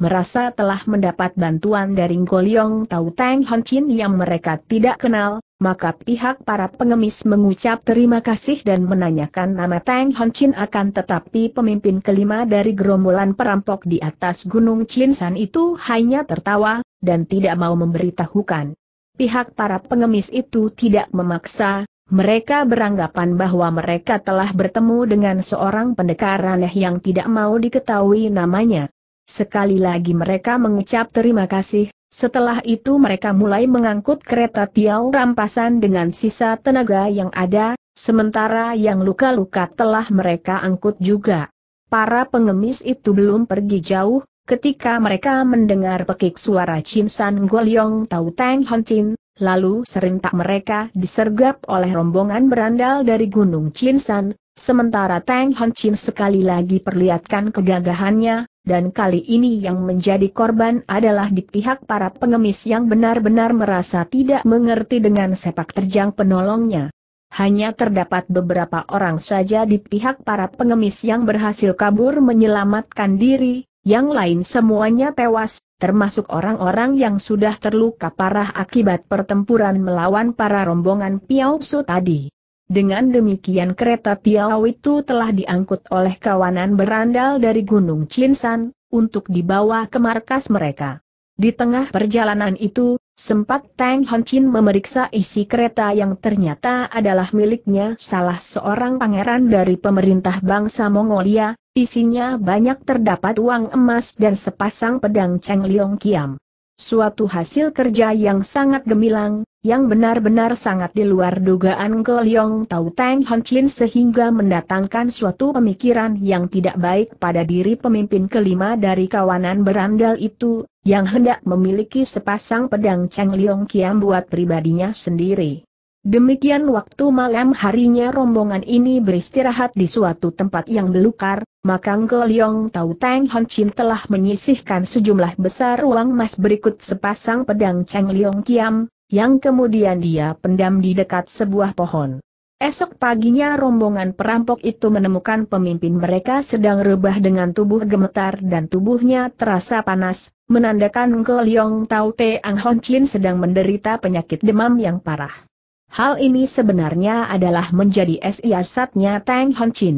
merasa telah mendapat bantuan dari Goliong Tau Tang Hon Chin yang mereka tidak kenal, maka pihak para pengemis mengucap terima kasih dan menanyakan nama Tang Hon Chin akan tetapi pemimpin kelima dari gerombolan perampok di atas Gunung Chinsan itu hanya tertawa, dan tidak mau memberitahukan. Pihak para pengemis itu tidak memaksa, mereka beranggapan bahwa mereka telah bertemu dengan seorang pendekar aneh yang tidak mau diketahui namanya. Sekali lagi mereka mengucap terima kasih, setelah itu mereka mulai mengangkut kereta Piau rampasan dengan sisa tenaga yang ada, sementara yang luka-luka telah mereka angkut juga. Para pengemis itu belum pergi jauh, ketika mereka mendengar pekik suara San Golyong Tau Teng Hon Chin, lalu serentak mereka disergap oleh rombongan berandal dari Gunung Chinsan, sementara Teng Hon Chin sekali lagi perlihatkan kegagahannya, dan kali ini yang menjadi korban adalah di pihak para pengemis yang benar-benar merasa tidak mengerti dengan sepak terjang penolongnya. Hanya terdapat beberapa orang saja di pihak para pengemis yang berhasil kabur menyelamatkan diri, yang lain semuanya tewas, termasuk orang-orang yang sudah terluka parah akibat pertempuran melawan para rombongan Piausu tadi. Dengan demikian kereta piau itu telah diangkut oleh kawanan berandal dari Gunung Chinsan, untuk dibawa ke markas mereka. Di tengah perjalanan itu, sempat Tang Chin memeriksa isi kereta yang ternyata adalah miliknya salah seorang pangeran dari pemerintah bangsa Mongolia, isinya banyak terdapat uang emas dan sepasang pedang Cheng Liong Kiam. Suatu hasil kerja yang sangat gemilang, yang benar-benar sangat di luar dugaan Go Leong Tau Tang Hon Chin sehingga mendatangkan suatu pemikiran yang tidak baik pada diri pemimpin kelima dari kawanan berandal itu, yang hendak memiliki sepasang pedang Cheng Leong Kiam buat pribadinya sendiri. Demikian waktu malam harinya rombongan ini beristirahat di suatu tempat yang belukar, maka Ngo Leong Tau Tang Hon Chin telah menyisihkan sejumlah besar uang emas berikut sepasang pedang Cheng Leong Kiam, yang kemudian dia pendam di dekat sebuah pohon. Esok paginya rombongan perampok itu menemukan pemimpin mereka sedang rebah dengan tubuh gemetar dan tubuhnya terasa panas, menandakan Ke Leong Tau Te Ang Hon Chin sedang menderita penyakit demam yang parah. Hal ini sebenarnya adalah menjadi siasatnya Tang Hon Chin.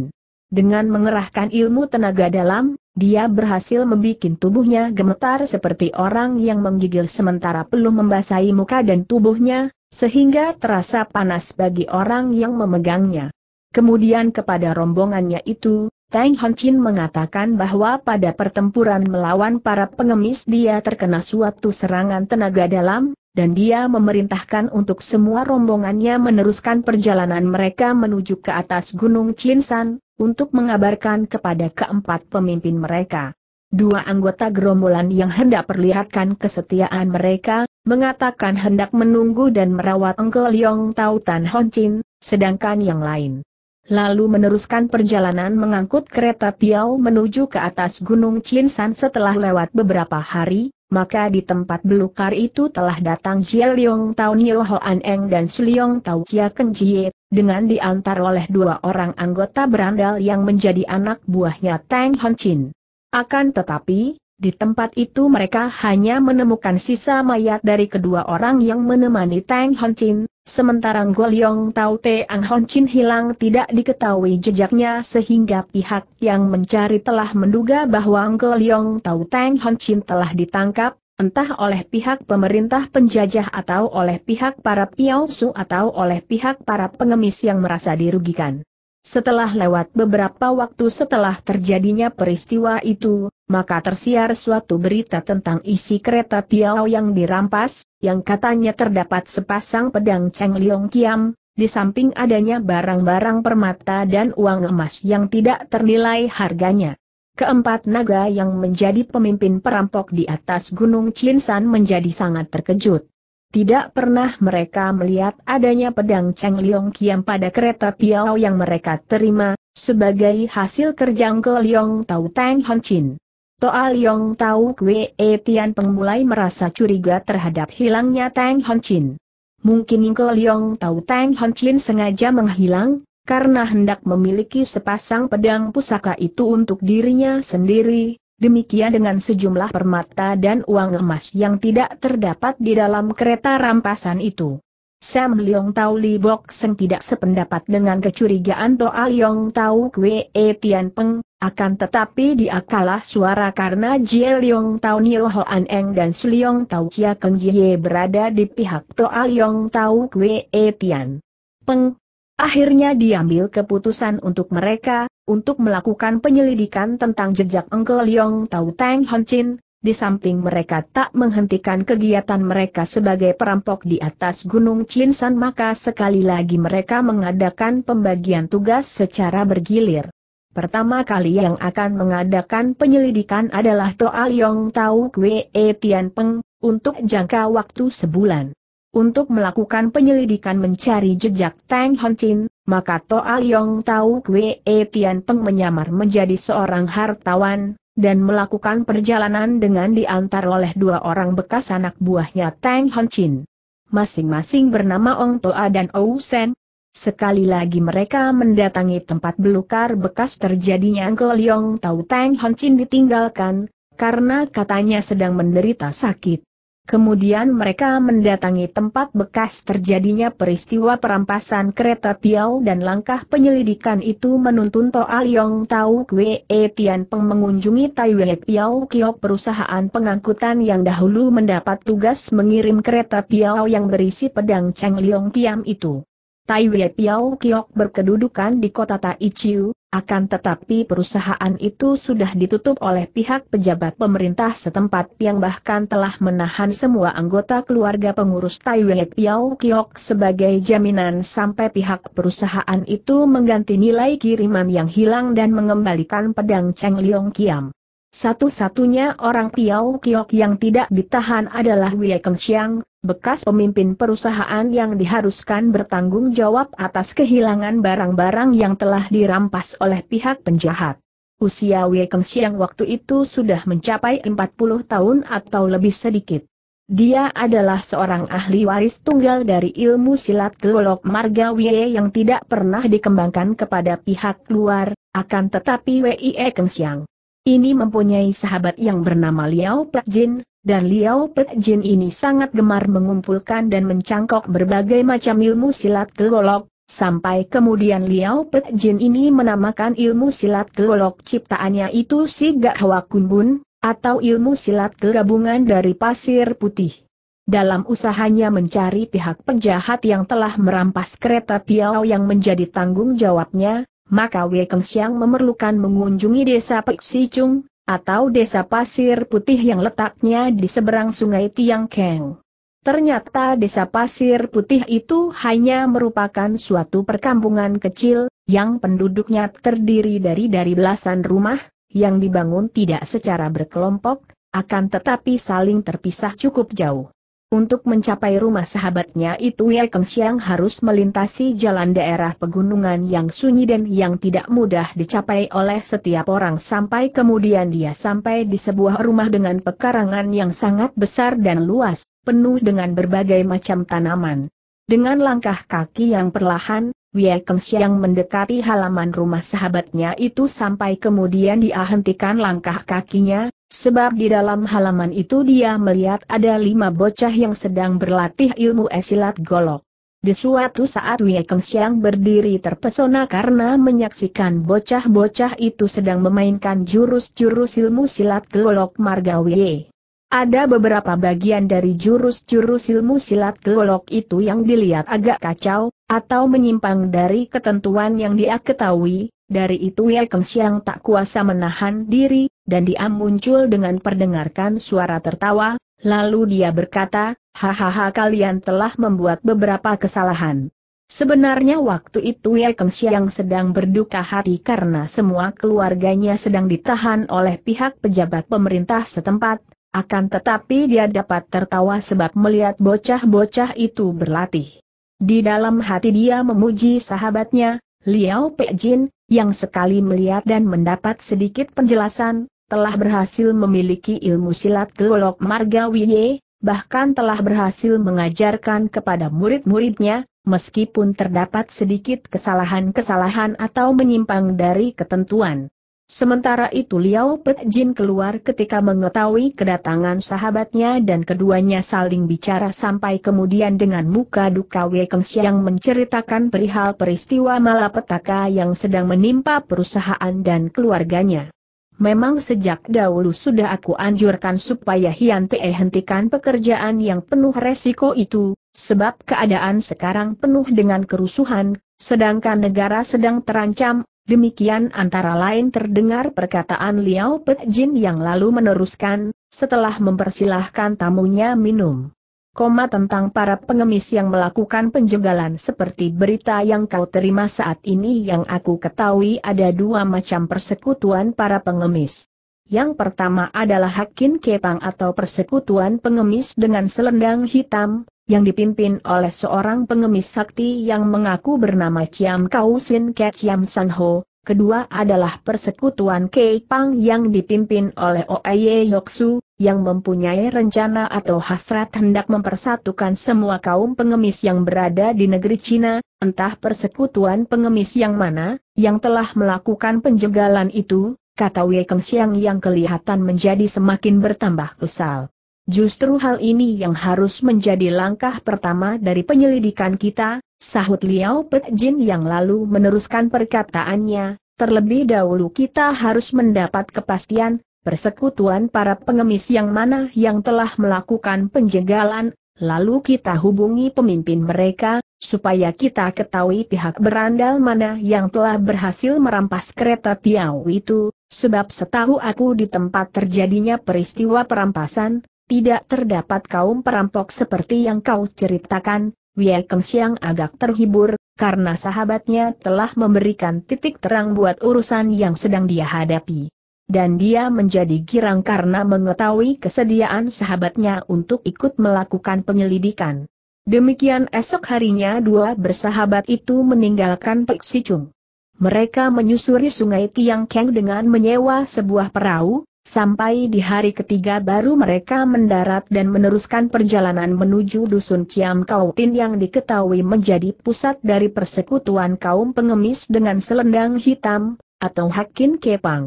Dengan mengerahkan ilmu tenaga dalam, dia berhasil membuat tubuhnya gemetar seperti orang yang menggigil sementara peluh membasahi muka dan tubuhnya, sehingga terasa panas bagi orang yang memegangnya. Kemudian kepada rombongannya itu, Tang Hanchin mengatakan bahwa pada pertempuran melawan para pengemis dia terkena suatu serangan tenaga dalam, dan dia memerintahkan untuk semua rombongannya meneruskan perjalanan mereka menuju ke atas Gunung Chinsan, untuk mengabarkan kepada keempat pemimpin mereka. Dua anggota gerombolan yang hendak perlihatkan kesetiaan mereka, mengatakan hendak menunggu dan merawat Engkel Liong Tau Tan Hon sedangkan yang lain. Lalu meneruskan perjalanan mengangkut kereta Piau menuju ke atas Gunung Chinsan setelah lewat beberapa hari, maka di tempat belukar itu telah datang Jie Liong Tao Nio Hoan Eng dan Liong Tao Chia Ken Jie, dengan diantar oleh dua orang anggota berandal yang menjadi anak buahnya Tang Hon Chin. Akan tetapi, di tempat itu mereka hanya menemukan sisa mayat dari kedua orang yang menemani Tang Honchin, sementara Goliong Tau Ang Honchin hilang tidak diketahui jejaknya sehingga pihak yang mencari telah menduga bahwa Goliong Tau Tang Honchin telah ditangkap, entah oleh pihak pemerintah penjajah atau oleh pihak para piausu atau oleh pihak para pengemis yang merasa dirugikan. Setelah lewat beberapa waktu setelah terjadinya peristiwa itu, maka tersiar suatu berita tentang isi kereta Piao yang dirampas, yang katanya terdapat sepasang pedang Cheng Liong Kiam, di samping adanya barang-barang permata dan uang emas yang tidak ternilai harganya. Keempat naga yang menjadi pemimpin perampok di atas Gunung Chinsan menjadi sangat terkejut. Tidak pernah mereka melihat adanya pedang Cheng Liong Kiam pada kereta Piao yang mereka terima, sebagai hasil kerja ke Liong Tau Tang Hon Chin. Toa Liong Tau Kwe E Tian Peng mulai merasa curiga terhadap hilangnya Tang Hon Chin. Mungkin Ngo Liong Tau Tang Hon Chin sengaja menghilang, karena hendak memiliki sepasang pedang pusaka itu untuk dirinya sendiri, Demikian dengan sejumlah permata dan uang emas yang tidak terdapat di dalam kereta rampasan itu. Sam Leong Tau Li Bok Seng tidak sependapat dengan kecurigaan Toa Leong Tau Kwe E Tian Peng, akan tetapi dia kalah suara karena Jie Leong Tau Nio Hoan Eng dan Sliong Tau Chia Keng Jie berada di pihak Toa Leong Tau Kwe E Tian Peng. Akhirnya diambil keputusan untuk mereka, untuk melakukan penyelidikan tentang jejak Engkel Liong Tau Teng Hon Chin, di samping mereka tak menghentikan kegiatan mereka sebagai perampok di atas Gunung Chinsan maka sekali lagi mereka mengadakan pembagian tugas secara bergilir. Pertama kali yang akan mengadakan penyelidikan adalah Toa Liong Tau Kwe E Tian Peng, untuk jangka waktu sebulan untuk melakukan penyelidikan mencari jejak Tang Chin, maka Toa Yong tahu Kwe E Tian Peng menyamar menjadi seorang hartawan, dan melakukan perjalanan dengan diantar oleh dua orang bekas anak buahnya Tang Chin. Masing-masing bernama Ong Toa dan Ou Sen. Sekali lagi mereka mendatangi tempat belukar bekas terjadinya Ngo Yong tahu Tang Chin ditinggalkan, karena katanya sedang menderita sakit. Kemudian mereka mendatangi tempat bekas terjadinya peristiwa perampasan kereta Piau dan langkah penyelidikan itu menuntun Toa ah Liong Tau Kwe E Tian Peng mengunjungi Taiwe Piao Kio perusahaan pengangkutan yang dahulu mendapat tugas mengirim kereta Piau yang berisi pedang Cheng Liong Tiam itu. Taiwe Piao Kiok berkedudukan di kota Taichiu, akan tetapi perusahaan itu sudah ditutup oleh pihak pejabat pemerintah setempat yang bahkan telah menahan semua anggota keluarga pengurus Taiwan Piao Kiok sebagai jaminan sampai pihak perusahaan itu mengganti nilai kiriman yang hilang dan mengembalikan pedang Cheng Leong Kiam. Satu-satunya orang Piao Kiok yang tidak ditahan adalah Wei Keng Xiang, bekas pemimpin perusahaan yang diharuskan bertanggung jawab atas kehilangan barang-barang yang telah dirampas oleh pihak penjahat. Usia Wei Siang waktu itu sudah mencapai 40 tahun atau lebih sedikit. Dia adalah seorang ahli waris tunggal dari ilmu silat gelolok marga Wei yang tidak pernah dikembangkan kepada pihak luar, akan tetapi Wei Siang. Ini mempunyai sahabat yang bernama Liao Jin, dan Liao Pet Jin ini sangat gemar mengumpulkan dan mencangkok berbagai macam ilmu silat gelolok, sampai kemudian Liao Pet Jin ini menamakan ilmu silat gelolok ciptaannya itu si gak Hwa Kunbun, atau ilmu silat gabungan dari pasir putih. Dalam usahanya mencari pihak penjahat yang telah merampas kereta Piao yang menjadi tanggung jawabnya, maka Wei Kengxiang memerlukan mengunjungi desa Pek Si Chung, atau desa pasir putih yang letaknya di seberang sungai Tiang Keng. Ternyata desa pasir putih itu hanya merupakan suatu perkampungan kecil, yang penduduknya terdiri dari dari belasan rumah, yang dibangun tidak secara berkelompok, akan tetapi saling terpisah cukup jauh. Untuk mencapai rumah sahabatnya itu Ye Keng Siang harus melintasi jalan daerah pegunungan yang sunyi dan yang tidak mudah dicapai oleh setiap orang sampai kemudian dia sampai di sebuah rumah dengan pekarangan yang sangat besar dan luas, penuh dengan berbagai macam tanaman. Dengan langkah kaki yang perlahan, Wei Keng Siang mendekati halaman rumah sahabatnya itu sampai kemudian dia hentikan langkah kakinya, Sebab di dalam halaman itu dia melihat ada lima bocah yang sedang berlatih ilmu esilat golok. Di suatu saat Wei Siang berdiri terpesona karena menyaksikan bocah-bocah itu sedang memainkan jurus-jurus ilmu silat golok marga Wei. Ada beberapa bagian dari jurus-jurus ilmu silat golok itu yang dilihat agak kacau, atau menyimpang dari ketentuan yang dia ketahui, dari itu Ye Keng Siang tak kuasa menahan diri, dan dia muncul dengan perdengarkan suara tertawa, lalu dia berkata, Hahaha kalian telah membuat beberapa kesalahan. Sebenarnya waktu itu Ye Keng Siang sedang berduka hati karena semua keluarganya sedang ditahan oleh pihak pejabat pemerintah setempat, akan tetapi dia dapat tertawa sebab melihat bocah-bocah itu berlatih. Di dalam hati dia memuji sahabatnya, Liao Pejin, yang sekali melihat dan mendapat sedikit penjelasan, telah berhasil memiliki ilmu silat marga Wiye, bahkan telah berhasil mengajarkan kepada murid-muridnya, meskipun terdapat sedikit kesalahan-kesalahan atau menyimpang dari ketentuan. Sementara itu Liao Pek Jin keluar ketika mengetahui kedatangan sahabatnya dan keduanya saling bicara sampai kemudian dengan muka duka Wei Keng Xiang menceritakan perihal peristiwa malapetaka yang sedang menimpa perusahaan dan keluarganya. Memang sejak dahulu sudah aku anjurkan supaya Hian Te hentikan pekerjaan yang penuh resiko itu, sebab keadaan sekarang penuh dengan kerusuhan, sedangkan negara sedang terancam Demikian antara lain terdengar perkataan Liao Pek Jin yang lalu meneruskan, setelah mempersilahkan tamunya minum. Koma tentang para pengemis yang melakukan penjegalan seperti berita yang kau terima saat ini yang aku ketahui ada dua macam persekutuan para pengemis. Yang pertama adalah Hakin Kepang atau persekutuan pengemis dengan selendang hitam, yang dipimpin oleh seorang pengemis sakti yang mengaku bernama Ciam Kau Sin Ke Ciam San Ho, kedua adalah persekutuan Kei Pang yang dipimpin oleh Oye Yoksu, yang mempunyai rencana atau hasrat hendak mempersatukan semua kaum pengemis yang berada di negeri Cina, entah persekutuan pengemis yang mana, yang telah melakukan penjegalan itu, kata Wei Keng Xiang yang kelihatan menjadi semakin bertambah kesal. Justru hal ini yang harus menjadi langkah pertama dari penyelidikan kita, sahut Liao Pek Jin yang lalu meneruskan perkataannya, terlebih dahulu kita harus mendapat kepastian, persekutuan para pengemis yang mana yang telah melakukan penjagalan, lalu kita hubungi pemimpin mereka, supaya kita ketahui pihak berandal mana yang telah berhasil merampas kereta Piau itu, sebab setahu aku di tempat terjadinya peristiwa perampasan, tidak terdapat kaum perampok seperti yang kau ceritakan, Wei Kengxiang agak terhibur, karena sahabatnya telah memberikan titik terang buat urusan yang sedang dia hadapi. Dan dia menjadi girang karena mengetahui kesediaan sahabatnya untuk ikut melakukan penyelidikan. Demikian esok harinya dua bersahabat itu meninggalkan Pek Sichung. Mereka menyusuri sungai Tiang Keng dengan menyewa sebuah perahu, Sampai di hari ketiga baru mereka mendarat dan meneruskan perjalanan menuju dusun Ciam Kautin yang diketahui menjadi pusat dari persekutuan kaum pengemis dengan selendang hitam, atau Hakin Kepang.